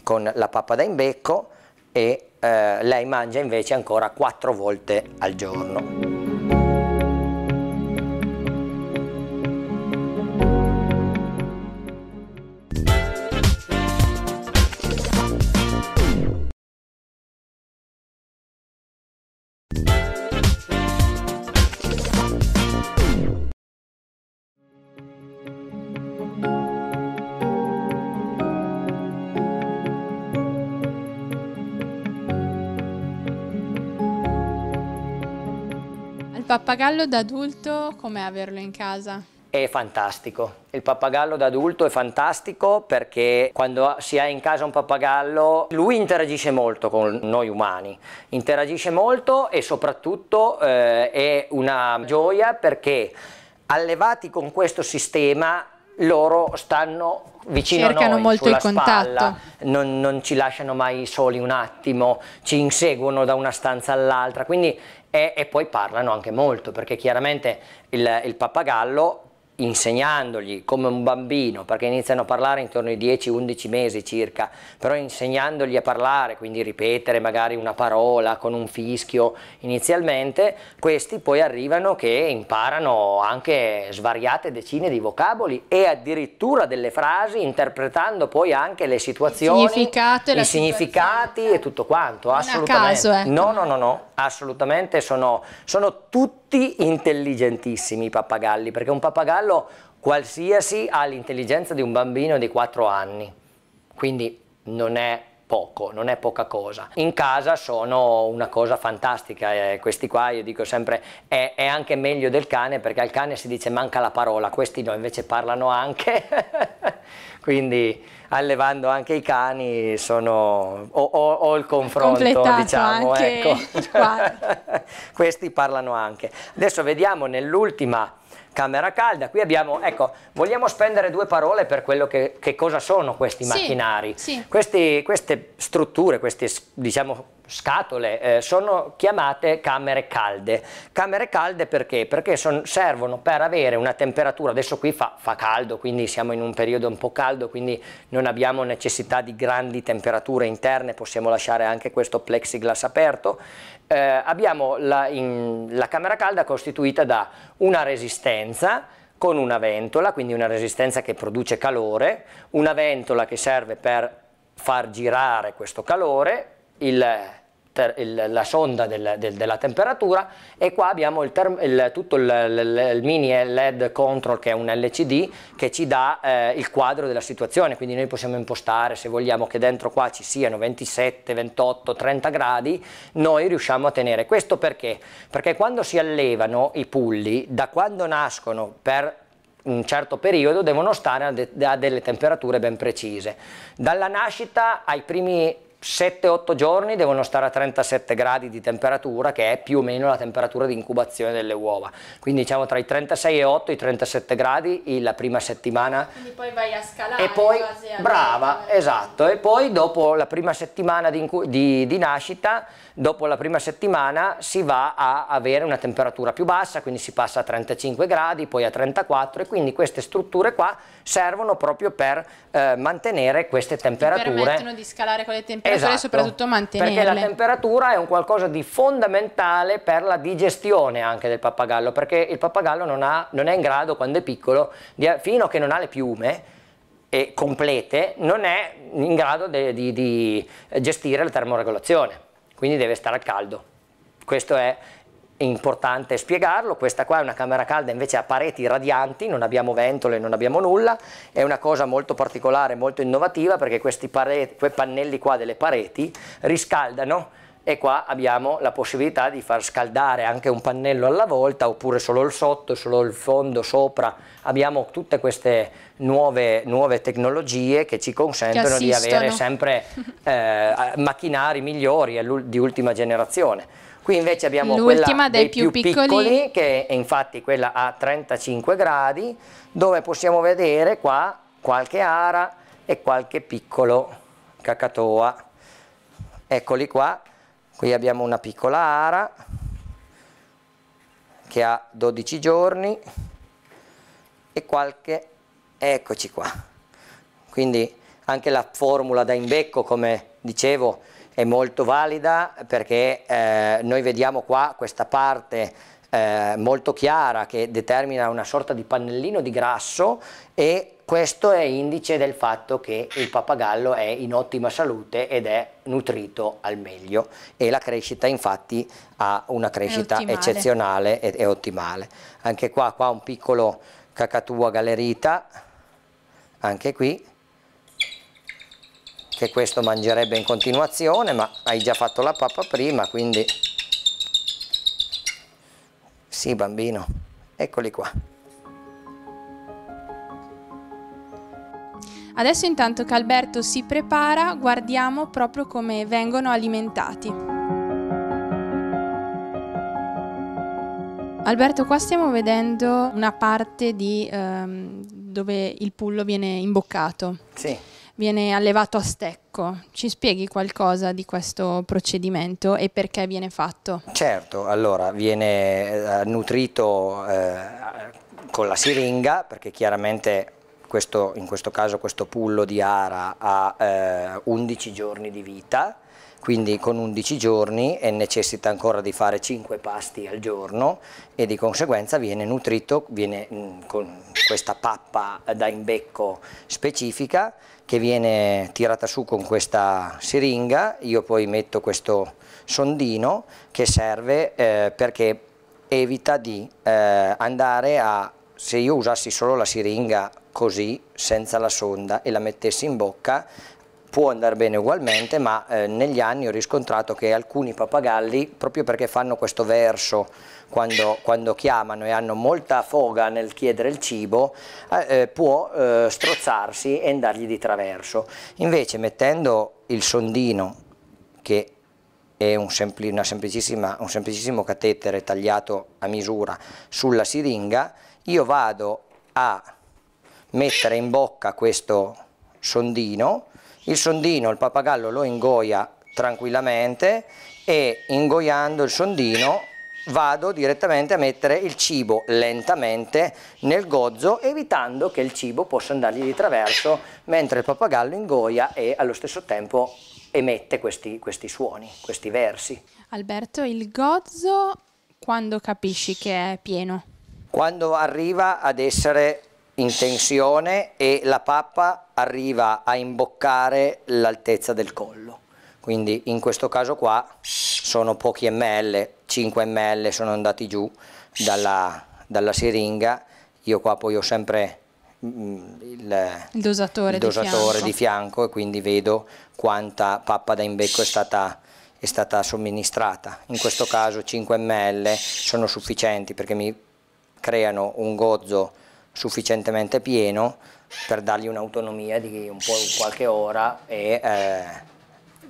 con la pappa da in becco e eh, lei mangia invece ancora quattro volte al giorno. pappagallo d'adulto com'è averlo in casa? È fantastico. Il pappagallo d'adulto è fantastico perché quando si ha in casa un pappagallo lui interagisce molto con noi umani, interagisce molto e soprattutto eh, è una gioia perché allevati con questo sistema loro stanno vicino Cercano a noi, molto il contatto. Non, non ci lasciano mai soli un attimo, ci inseguono da una stanza all'altra, quindi e, e poi parlano anche molto perché chiaramente il, il pappagallo insegnandogli come un bambino, perché iniziano a parlare intorno ai 10-11 mesi circa, però insegnandogli a parlare, quindi ripetere magari una parola con un fischio inizialmente, questi poi arrivano che imparano anche svariate decine di vocaboli e addirittura delle frasi interpretando poi anche le situazioni, i significati e tutto quanto, assolutamente. Caso, ecco. No, no, no, no, assolutamente sono, sono tutti tutti intelligentissimi i pappagalli, perché un pappagallo qualsiasi ha l'intelligenza di un bambino di 4 anni, quindi non è poco, non è poca cosa. In casa sono una cosa fantastica, eh, questi qua io dico sempre è, è, anche meglio del cane perché al cane si dice manca la parola, questi no, invece parlano anche, *laughs* quindi allevando anche i cani sono, ho, ho, ho il confronto, diciamo. Ecco. *laughs* Questi parlano anche. Adesso vediamo nell'ultima camera calda. Qui abbiamo, ecco, vogliamo spendere due parole per quello che, che cosa sono questi sì, macchinari. Sì. Questi, queste strutture, queste diciamo scatole, eh, sono chiamate camere calde. Camere calde perché? Perché son, servono per avere una temperatura, adesso qui fa, fa, caldo, quindi siamo in un periodo un po' caldo, quindi non abbiamo necessità di grandi temperature interne, possiamo lasciare anche questo plexiglass aperto. Eh, abbiamo la, in, la camera calda costituita da una resistenza, con una ventola, quindi una resistenza che produce calore, una ventola che serve per far girare questo calore, il il, la sonda del, del, della temperatura e qua abbiamo il il, tutto il, mini LED control che è un LCD che ci dà eh, il quadro della situazione quindi noi possiamo impostare se vogliamo che dentro qua ci siano 27, 28, 30 gradi noi riusciamo a tenere questo perché? perché quando si allevano i pulli da quando nascono per un certo periodo devono stare a, de a delle temperature ben precise dalla nascita ai primi 7-8 giorni devono stare a 37 gradi di temperatura che è più o meno la temperatura di incubazione delle uova quindi diciamo tra i 36 e 8 i 37 gradi la prima settimana quindi poi vai a scalare e poi brava eh. esatto e poi dopo la prima settimana di, di, di, nascita dopo la prima settimana si va a avere una temperatura più bassa quindi si passa a 35 gradi poi a 34 e quindi queste strutture qua servono proprio per eh, mantenere queste temperature. Ti permettono di scalare quelle temperature esatto, e soprattutto mantenerle. Perché la temperatura è un qualcosa di fondamentale per la digestione anche del pappagallo, perché il pappagallo non, ha, non è in grado quando è piccolo, di, fino a che non ha le piume, e complete non è in grado di, di gestire la termoregolazione, quindi deve stare al caldo. Questo è importante spiegarlo, questa qua è una camera calda invece a pareti radianti, non abbiamo ventole, non abbiamo nulla, è una cosa molto particolare, molto innovativa perché questi pareti, quei pannelli qua delle pareti riscaldano e qua abbiamo la possibilità di far scaldare anche un pannello alla volta oppure solo il sotto, solo il fondo, sopra, abbiamo tutte queste nuove, nuove tecnologie che ci consentono che di avere sempre eh, macchinari migliori di ultima generazione. Qui invece abbiamo l'ultima dei, dei, più, più piccoli. piccoli, che è infatti quella a 35 gradi, dove possiamo vedere qua qualche ara e qualche piccolo cacatoa. Eccoli qua, qui abbiamo una piccola ara che ha 12 giorni e qualche, eccoci qua. Quindi anche la formula da imbecco, come dicevo, è molto valida perché eh, noi vediamo qua questa parte eh, molto chiara che determina una sorta di pannellino di grasso e questo è indice del fatto che il pappagallo è in ottima salute ed è nutrito al meglio e la crescita infatti ha una crescita eccezionale e ottimale. Anche qua, qua un piccolo cacatua galerita, anche qui che questo mangerebbe in continuazione, ma hai già fatto la pappa prima, quindi... Sì, bambino, eccoli qua. Adesso intanto che Alberto si prepara, guardiamo proprio come vengono alimentati. Alberto, qua stiamo vedendo una parte di, ehm, dove il pullo viene imboccato. Sì viene allevato a stecco. Ci spieghi qualcosa di questo procedimento e perché viene fatto? Certo, allora viene eh, nutrito eh, con la siringa perché chiaramente questo, in questo caso questo pullo di ara ha eh, 11 giorni di vita quindi con 11 giorni e necessita ancora di fare 5 pasti al giorno e di conseguenza viene nutrito viene, mm, con questa pappa da imbecco specifica che viene tirata su con questa siringa, io poi metto questo sondino che serve eh, perché evita di eh, andare a, se io usassi solo la siringa così, senza la sonda e la mettessi in bocca, può andare bene ugualmente, ma eh, negli anni ho riscontrato che alcuni pappagalli, proprio perché fanno questo verso quando, quando chiamano e hanno molta foga nel chiedere il cibo, eh, eh può eh, strozzarsi e andargli di traverso. Invece mettendo il sondino, che è un, sempli, un semplicissimo catetere tagliato a misura sulla siringa, io vado a mettere in bocca questo sondino, il sondino, il pappagallo lo ingoia tranquillamente e ingoiando il sondino vado direttamente a mettere il cibo lentamente nel gozzo evitando che il cibo possa andargli di traverso mentre il pappagallo ingoia e allo stesso tempo emette questi, questi suoni, questi versi. Alberto, il gozzo quando capisci che è pieno? Quando arriva ad essere in tensione e la pappa arriva a imboccare l'altezza del collo. Quindi in questo caso qua sono pochi ml, 5 ml sono andati giù dalla, dalla siringa, io qua poi ho sempre mm, il, il dosatore, il dosatore di, fianco. di, fianco. e quindi vedo quanta pappa da imbecco è stata, è stata somministrata. In questo caso 5 ml sono sufficienti perché mi creano un gozzo sufficientemente pieno per dargli un'autonomia di un po' qualche ora e eh,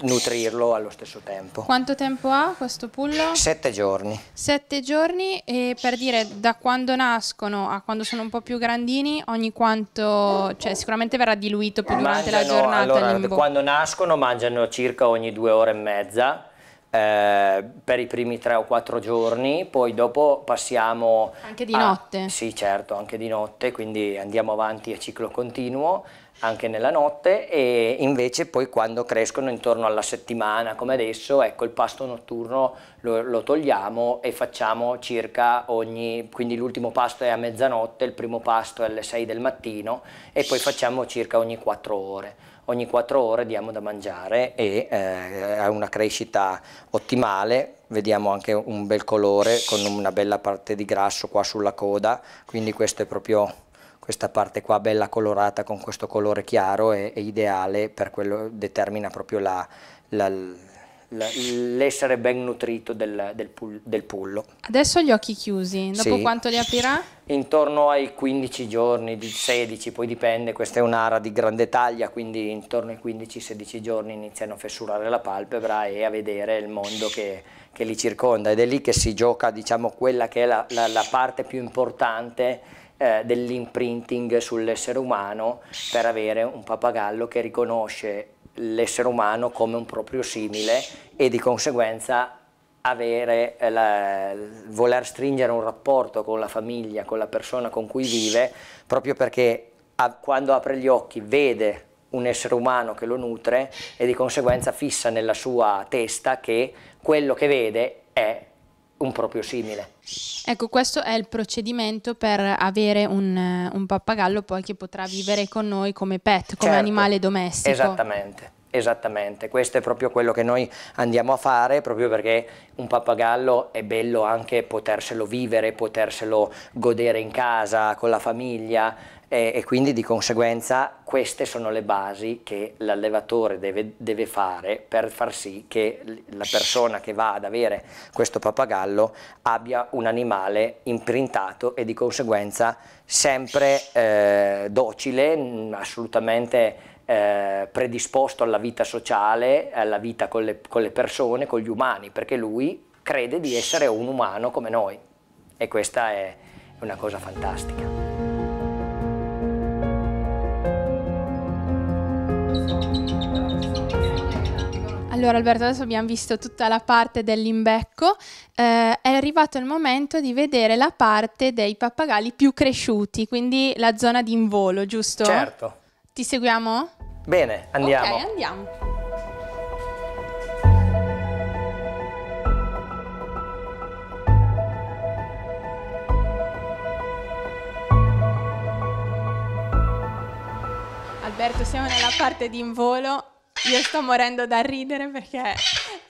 nutrirlo allo stesso tempo. Quanto tempo ha questo pullo? Sette giorni. Sette giorni e per dire da quando nascono a quando sono un po' più grandini ogni quanto, cioè sicuramente verrà diluito più mangiano, durante la giornata. Allora, quando nascono mangiano circa ogni due ore e mezza eh, per i primi tre o quattro giorni, poi dopo passiamo... Anche di a, notte? Ah, sì, certo, anche di notte, quindi andiamo avanti a ciclo continuo anche nella notte e invece poi quando crescono intorno alla settimana come adesso ecco il pasto notturno lo, lo togliamo e facciamo circa ogni quindi l'ultimo pasto è a mezzanotte il primo pasto è alle 6 del mattino e poi facciamo circa ogni quattro ore ogni 4 ore diamo da mangiare e eh, ha una crescita ottimale, vediamo anche un bel colore con una bella parte di grasso qua sulla coda, quindi questo è proprio questa parte qua bella colorata con questo colore chiaro è, è ideale per quello determina proprio l'essere ben nutrito del, del, pul, del, pullo. Adesso gli occhi chiusi, dopo sì. quanto li aprirà? intorno ai 15 giorni, 16, poi dipende, questa è un'ara di grande taglia, quindi intorno ai 15-16 giorni iniziano a fessurare la palpebra e a vedere il mondo che, che li circonda ed è lì che si gioca diciamo, quella che è la, la, la parte più importante eh, dell'imprinting sull'essere umano per avere un pappagallo che riconosce l'essere umano come un proprio simile e di conseguenza avere, eh, la, voler stringere un rapporto con la famiglia, con la persona con cui vive, proprio perché a, quando apre gli occhi vede un essere umano che lo nutre e di conseguenza fissa nella sua testa che quello che vede è un proprio simile. Ecco, questo è il procedimento per avere un, eh, un pappagallo poi che potrà vivere con noi come pet, come certo. animale domestico. Esattamente. Esattamente, questo è proprio quello che noi andiamo a fare, proprio perché un pappagallo è bello anche poterselo vivere, poterselo godere in casa, con la famiglia e, e quindi di conseguenza queste sono le basi che l'allevatore deve, deve fare per far sì che la persona che va ad avere questo pappagallo abbia un animale imprintato e di conseguenza sempre eh, docile, assolutamente eh, predisposto alla vita sociale, alla vita con le, con le persone, con gli umani, perché lui crede di essere un umano come noi e questa è una cosa fantastica. Allora Alberto, adesso abbiamo visto tutta la parte dell'imbecco, eh, è arrivato il momento di vedere la parte dei pappagalli più cresciuti, quindi la zona di involo, giusto? Certo. Ti seguiamo? Bene, andiamo. Ok, andiamo. Alberto, siamo nella parte di involo. Io sto morendo da ridere perché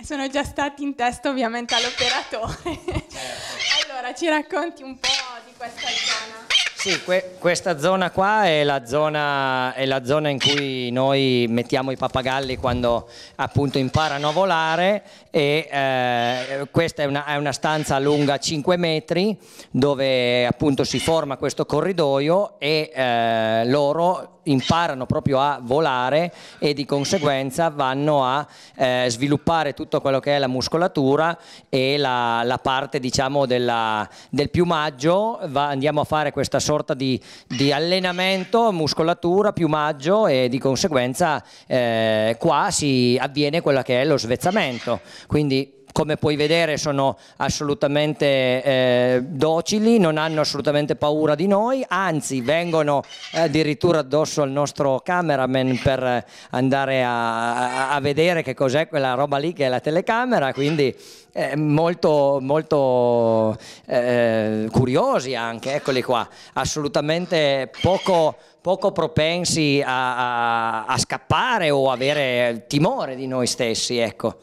sono già stati in testa ovviamente all'operatore. Certo. allora, ci racconti un po' di questa zona? Sì, que questa zona qua è la zona, è la zona, in cui noi mettiamo i pappagalli quando appunto imparano a volare e eh, questa è una, è una, stanza lunga 5 metri dove appunto si forma questo corridoio e eh, loro imparano proprio a volare e di conseguenza vanno a eh, sviluppare tutto quello che è la muscolatura e la, la parte diciamo della, del piumaggio, Va, andiamo a fare questa sorta sorta di, di allenamento, muscolatura, piumaggio e di conseguenza eh, qua si avviene quello che è lo svezzamento. Quindi come puoi vedere sono assolutamente eh, docili, non hanno assolutamente paura di noi, anzi vengono addirittura addosso al nostro cameraman per andare a, a vedere che cos'è quella roba lì che è la telecamera, quindi eh, molto, molto eh, curiosi anche, eccoli qua, assolutamente poco poco propensi a, a, a, scappare o avere timore di noi stessi. Ecco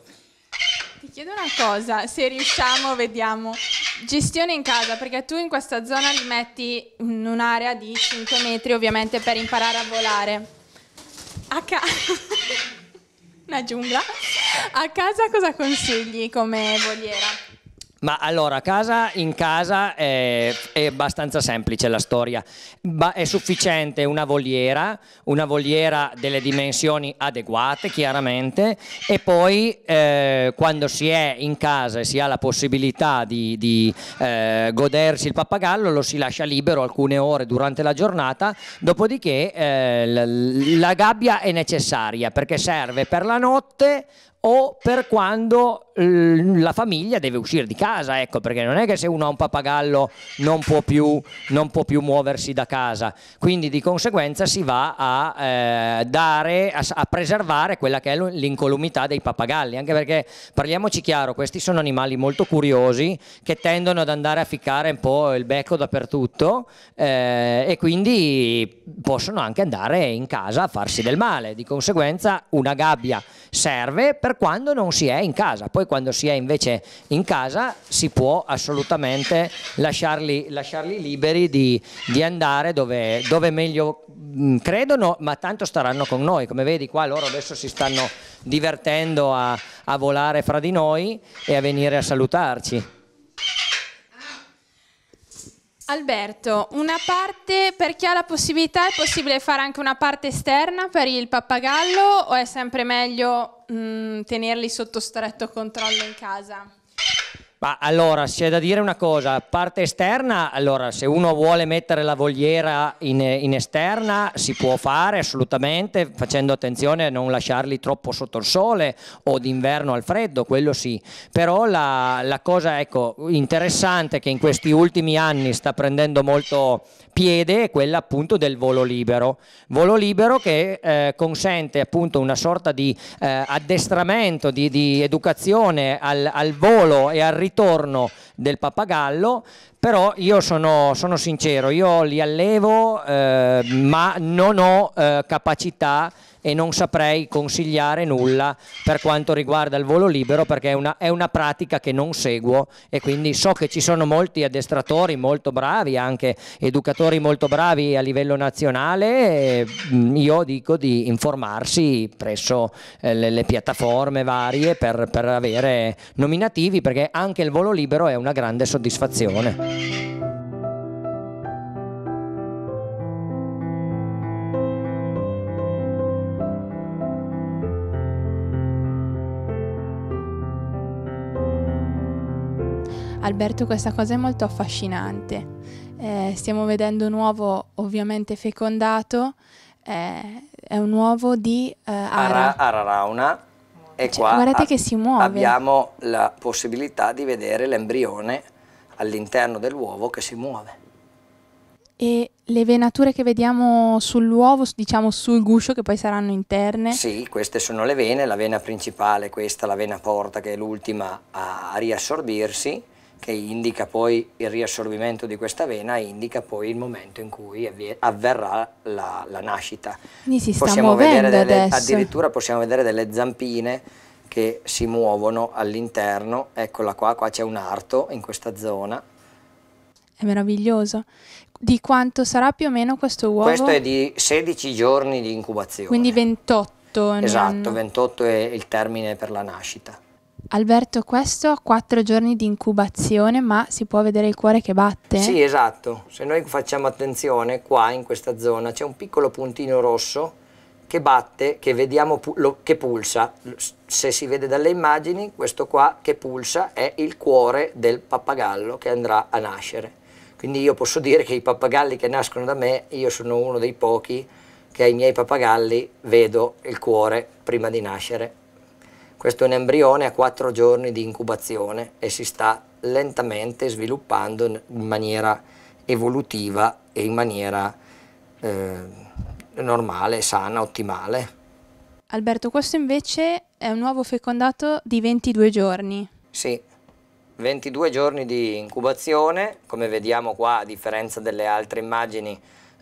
chiedo una cosa, se riusciamo, vediamo. Gestione in casa, perché tu in questa zona li metti in un'area di 5 metri ovviamente per imparare a volare. A casa... *laughs* una giungla. A casa cosa consigli come voliera? Ma allora, casa in casa è, è abbastanza semplice la storia. Ba è sufficiente una voliera, una voliera delle dimensioni adeguate, chiaramente, e poi eh, quando si è in casa e si ha la possibilità di, di eh, godersi il pappagallo, lo si lascia libero alcune ore durante la giornata, dopodiché eh, la, la gabbia è necessaria perché serve per la notte o per quando eh, la famiglia deve uscire di casa, ecco, perché non è che se uno ha un pappagallo non può più, non può più muoversi da casa, quindi di conseguenza si va a eh, dare, a, a, preservare quella che è l'incolumità dei pappagalli, anche perché parliamoci chiaro, questi sono animali molto curiosi che tendono ad andare a ficcare un po' il becco dappertutto eh, e quindi possono anche andare in casa a farsi del male, di conseguenza una gabbia serve per quando non si è in casa, poi quando si è invece in casa si può assolutamente lasciarli, lasciarli liberi di, di andare dove, dove meglio mm, credono, ma tanto staranno con noi, come vedi qua loro adesso si stanno divertendo a, a volare fra di noi e a venire a salutarci. Alberto, una parte per chi ha la possibilità è possibile fare anche una parte esterna per il pappagallo o è sempre meglio mh, mm, tenerli sotto stretto controllo in casa? Ma allora, c'è da dire una cosa, parte esterna, allora se uno vuole mettere la voliera in, in esterna si può fare assolutamente facendo attenzione a non lasciarli troppo sotto il sole o d'inverno al freddo, quello sì, però la, la cosa ecco, interessante che in questi ultimi anni sta prendendo molto piede è quella appunto del volo libero, volo libero che eh, consente appunto una sorta di eh, addestramento, di, di educazione al, al volo e al ritorno ritorno del pappagallo però io sono, sono sincero, io li allevo eh, ma non ho eh, capacità e non saprei consigliare nulla per quanto riguarda il volo libero perché è una, è una, pratica che non seguo e quindi so che ci sono molti addestratori molto bravi, anche educatori molto bravi a livello nazionale mm, io dico di informarsi presso eh, le, le, piattaforme varie per, per avere nominativi perché anche il volo libero è una grande soddisfazione. Alberto, questa cosa è molto affascinante. Eh, stiamo vedendo un uovo ovviamente fecondato, eh, è un uovo di eh, ara. Ara, ararauna. E cioè, qua guardate che si muove. Abbiamo la possibilità di vedere l'embrione all'interno dell'uovo che si muove. E le venature che vediamo sull'uovo, diciamo sul guscio, che poi saranno interne? Sì, queste sono le vene, la vena principale, questa la vena porta che è l'ultima a riassorbirsi, che indica poi il riassorbimento di questa vena, indica poi il momento in cui avverrà la, la nascita. Quindi si sta possiamo muovendo delle, Addirittura possiamo vedere delle zampine che si muovono all'interno. Eccola qua, qua c'è un arto in questa zona. È meraviglioso. Di quanto sarà più o meno questo uovo? Questo è di 16 giorni di incubazione. Quindi 28. Esatto, 28 è il termine per la nascita. Alberto, questo ha 4 giorni di incubazione, ma si può vedere il cuore che batte? Sì, esatto. Se noi facciamo attenzione, qua in questa zona c'è un piccolo puntino rosso che batte, che vediamo lo, che pulsa. Se si vede dalle immagini, questo qua che pulsa è il cuore del pappagallo che andrà a nascere. Quindi io posso dire che i pappagalli che nascono da me, io sono uno dei pochi che ai miei pappagalli vedo il cuore prima di nascere. Questo è un embrione a quattro giorni di incubazione e si sta lentamente sviluppando in maniera evolutiva e in maniera... Eh, normale, sana, ottimale. Alberto, questo invece è un uovo fecondato di 22 giorni. Sì, 22 giorni di incubazione, come vediamo qua a differenza delle altre immagini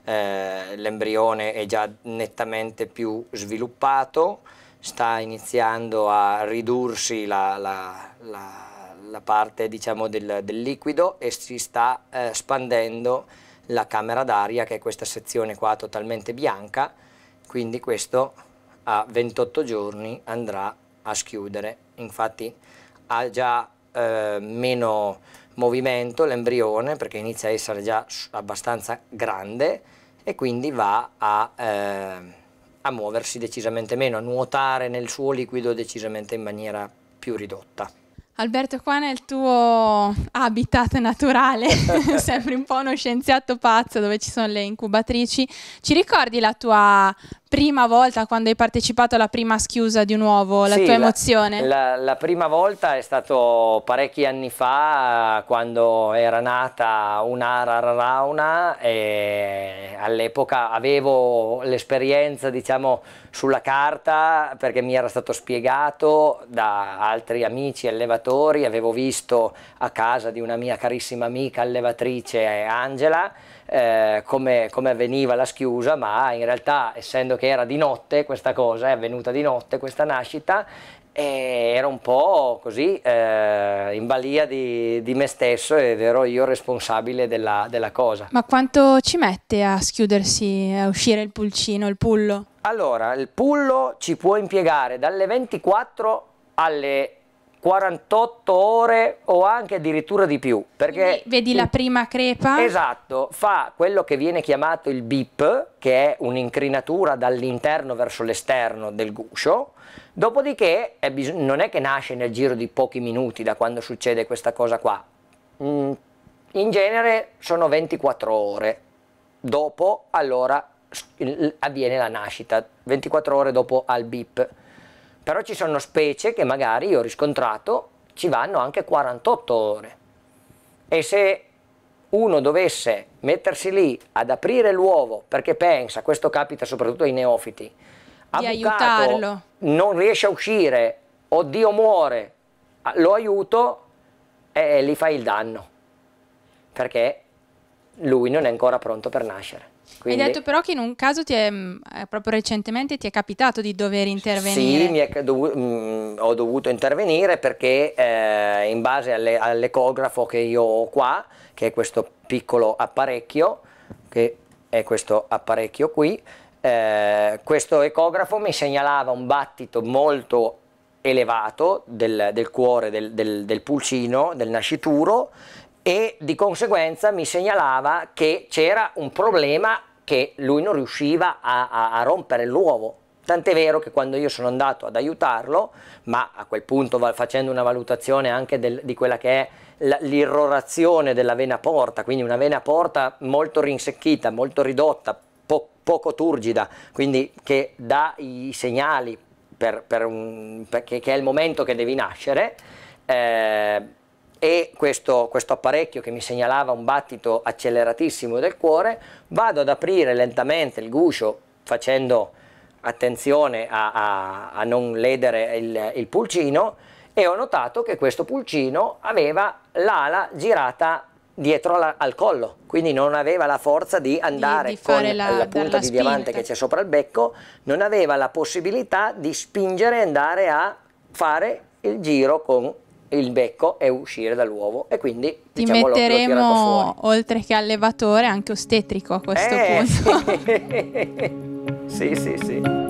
eh, l'embrione è già nettamente più sviluppato, sta iniziando a ridursi la, la, la, la parte diciamo, del, del, liquido e si sta eh, spandendo la camera d'aria che è questa sezione qua totalmente bianca, quindi questo a 28 giorni andrà a schiudere, infatti ha già eh, meno movimento l'embrione perché inizia a essere già abbastanza grande e quindi va a, eh, a muoversi decisamente meno, a nuotare nel suo liquido decisamente in maniera più ridotta. Alberto, qua nel tuo habitat naturale, *laughs* sempre un po' uno scienziato pazzo dove ci sono le incubatrici, ci ricordi la tua prima volta quando hai partecipato alla prima schiusa di nuovo, la sì, tua emozione? La, la, la, prima volta è stato parecchi anni fa quando era nata un'ara rauna e all'epoca avevo l'esperienza diciamo sulla carta perché mi era stato spiegato da altri amici allevatori, avevo visto a casa di una mia carissima amica allevatrice Angela eh, come, come, avveniva la schiusa, ma in realtà essendo che era di notte questa cosa, è avvenuta di notte questa nascita, eh, era un po' così eh, in balia di, di, me stesso ed ero io responsabile della, della cosa. Ma quanto ci mette a schiudersi, a uscire il pulcino, il pullo? Allora, il pullo ci può impiegare dalle 24 alle 48 ore o anche addirittura di più. Perché Quindi vedi la prima crepa? Esatto, fa quello che viene chiamato il bip, che è un'incrinatura dall'interno verso l'esterno del guscio, dopodiché è non è che nasce nel giro di pochi minuti da quando succede questa cosa qua. Mm, in genere sono 24 ore, dopo allora avviene la nascita, 24 ore dopo al bip però ci sono specie che magari io ho riscontrato ci vanno anche 48 ore e se uno dovesse mettersi lì ad aprire l'uovo perché pensa, questo capita soprattutto ai neofiti, ha di bucato, aiutarlo. non riesce a uscire, oddio muore, ah, lo aiuto e eh, gli fai il danno perché lui non è ancora pronto per nascere. Quindi... Hai detto però che in un caso è, mm, eh, proprio recentemente ti è capitato di dover intervenire. Sì, è, dov- mh, mm, ho dovuto intervenire perché eh, in base alle, all'ecografo che io ho qua, che è questo piccolo apparecchio, che è questo apparecchio qui, eh, questo ecografo mi segnalava un battito molto elevato del, del cuore, del, del, del pulcino, del nascituro e di conseguenza mi segnalava che c'era un problema che lui non riusciva a, a, a rompere l'uovo. Tant'è vero che quando io sono andato ad aiutarlo, ma a quel punto facendo una valutazione anche del, di quella che è l'irrorazione della vena porta, quindi una vena porta molto rinsecchita, molto ridotta, po poco turgida, quindi che dà i segnali per, per un, che, che è il momento che devi nascere, eh, e questo, questo, apparecchio che mi segnalava un battito acceleratissimo del cuore, vado ad aprire lentamente il guscio facendo attenzione a, a, a non ledere il, il pulcino e ho notato che questo pulcino aveva l'ala girata dietro la, al collo, quindi non aveva la forza di andare di, di con la, la punta di diamante spinta. che c'è sopra il becco, non aveva la possibilità di spingere e andare a fare il giro con il becco e uscire dall'uovo e quindi ti diciamo, metteremo oltre che allevatore anche ostetrico a questo eh. punto *laughs* sì sì sì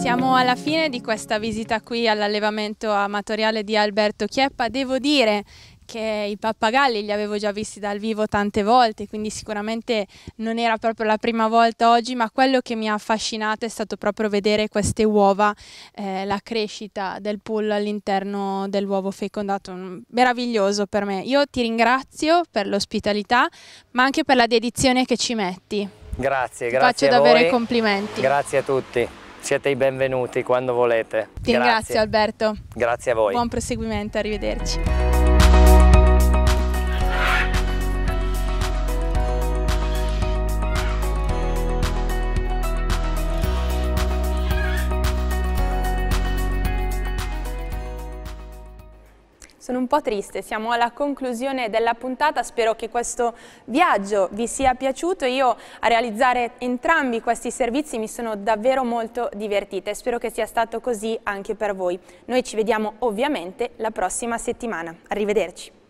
Siamo alla fine di questa visita qui all'allevamento amatoriale di Alberto Chieppa. Devo dire perché i pappagalli li avevo già visti dal vivo tante volte, quindi sicuramente non era proprio la prima volta oggi, ma quello che mi ha affascinato è stato proprio vedere queste uova, eh, la crescita del pool all'interno dell'uovo fecondato, mm, meraviglioso per me. Io ti ringrazio per l'ospitalità, ma anche per la dedizione che ci metti. Grazie, ti grazie. Faccio davvero voi. i complimenti. Grazie a tutti siete i benvenuti quando volete. Ti Grazie. ringrazio Alberto. Grazie a voi. Buon proseguimento, arrivederci. Sono un po' triste, siamo alla conclusione della puntata, spero che questo viaggio vi sia piaciuto. Io a realizzare entrambi questi servizi mi sono davvero molto divertita e spero che sia stato così anche per voi. Noi ci vediamo ovviamente la prossima settimana. Arrivederci.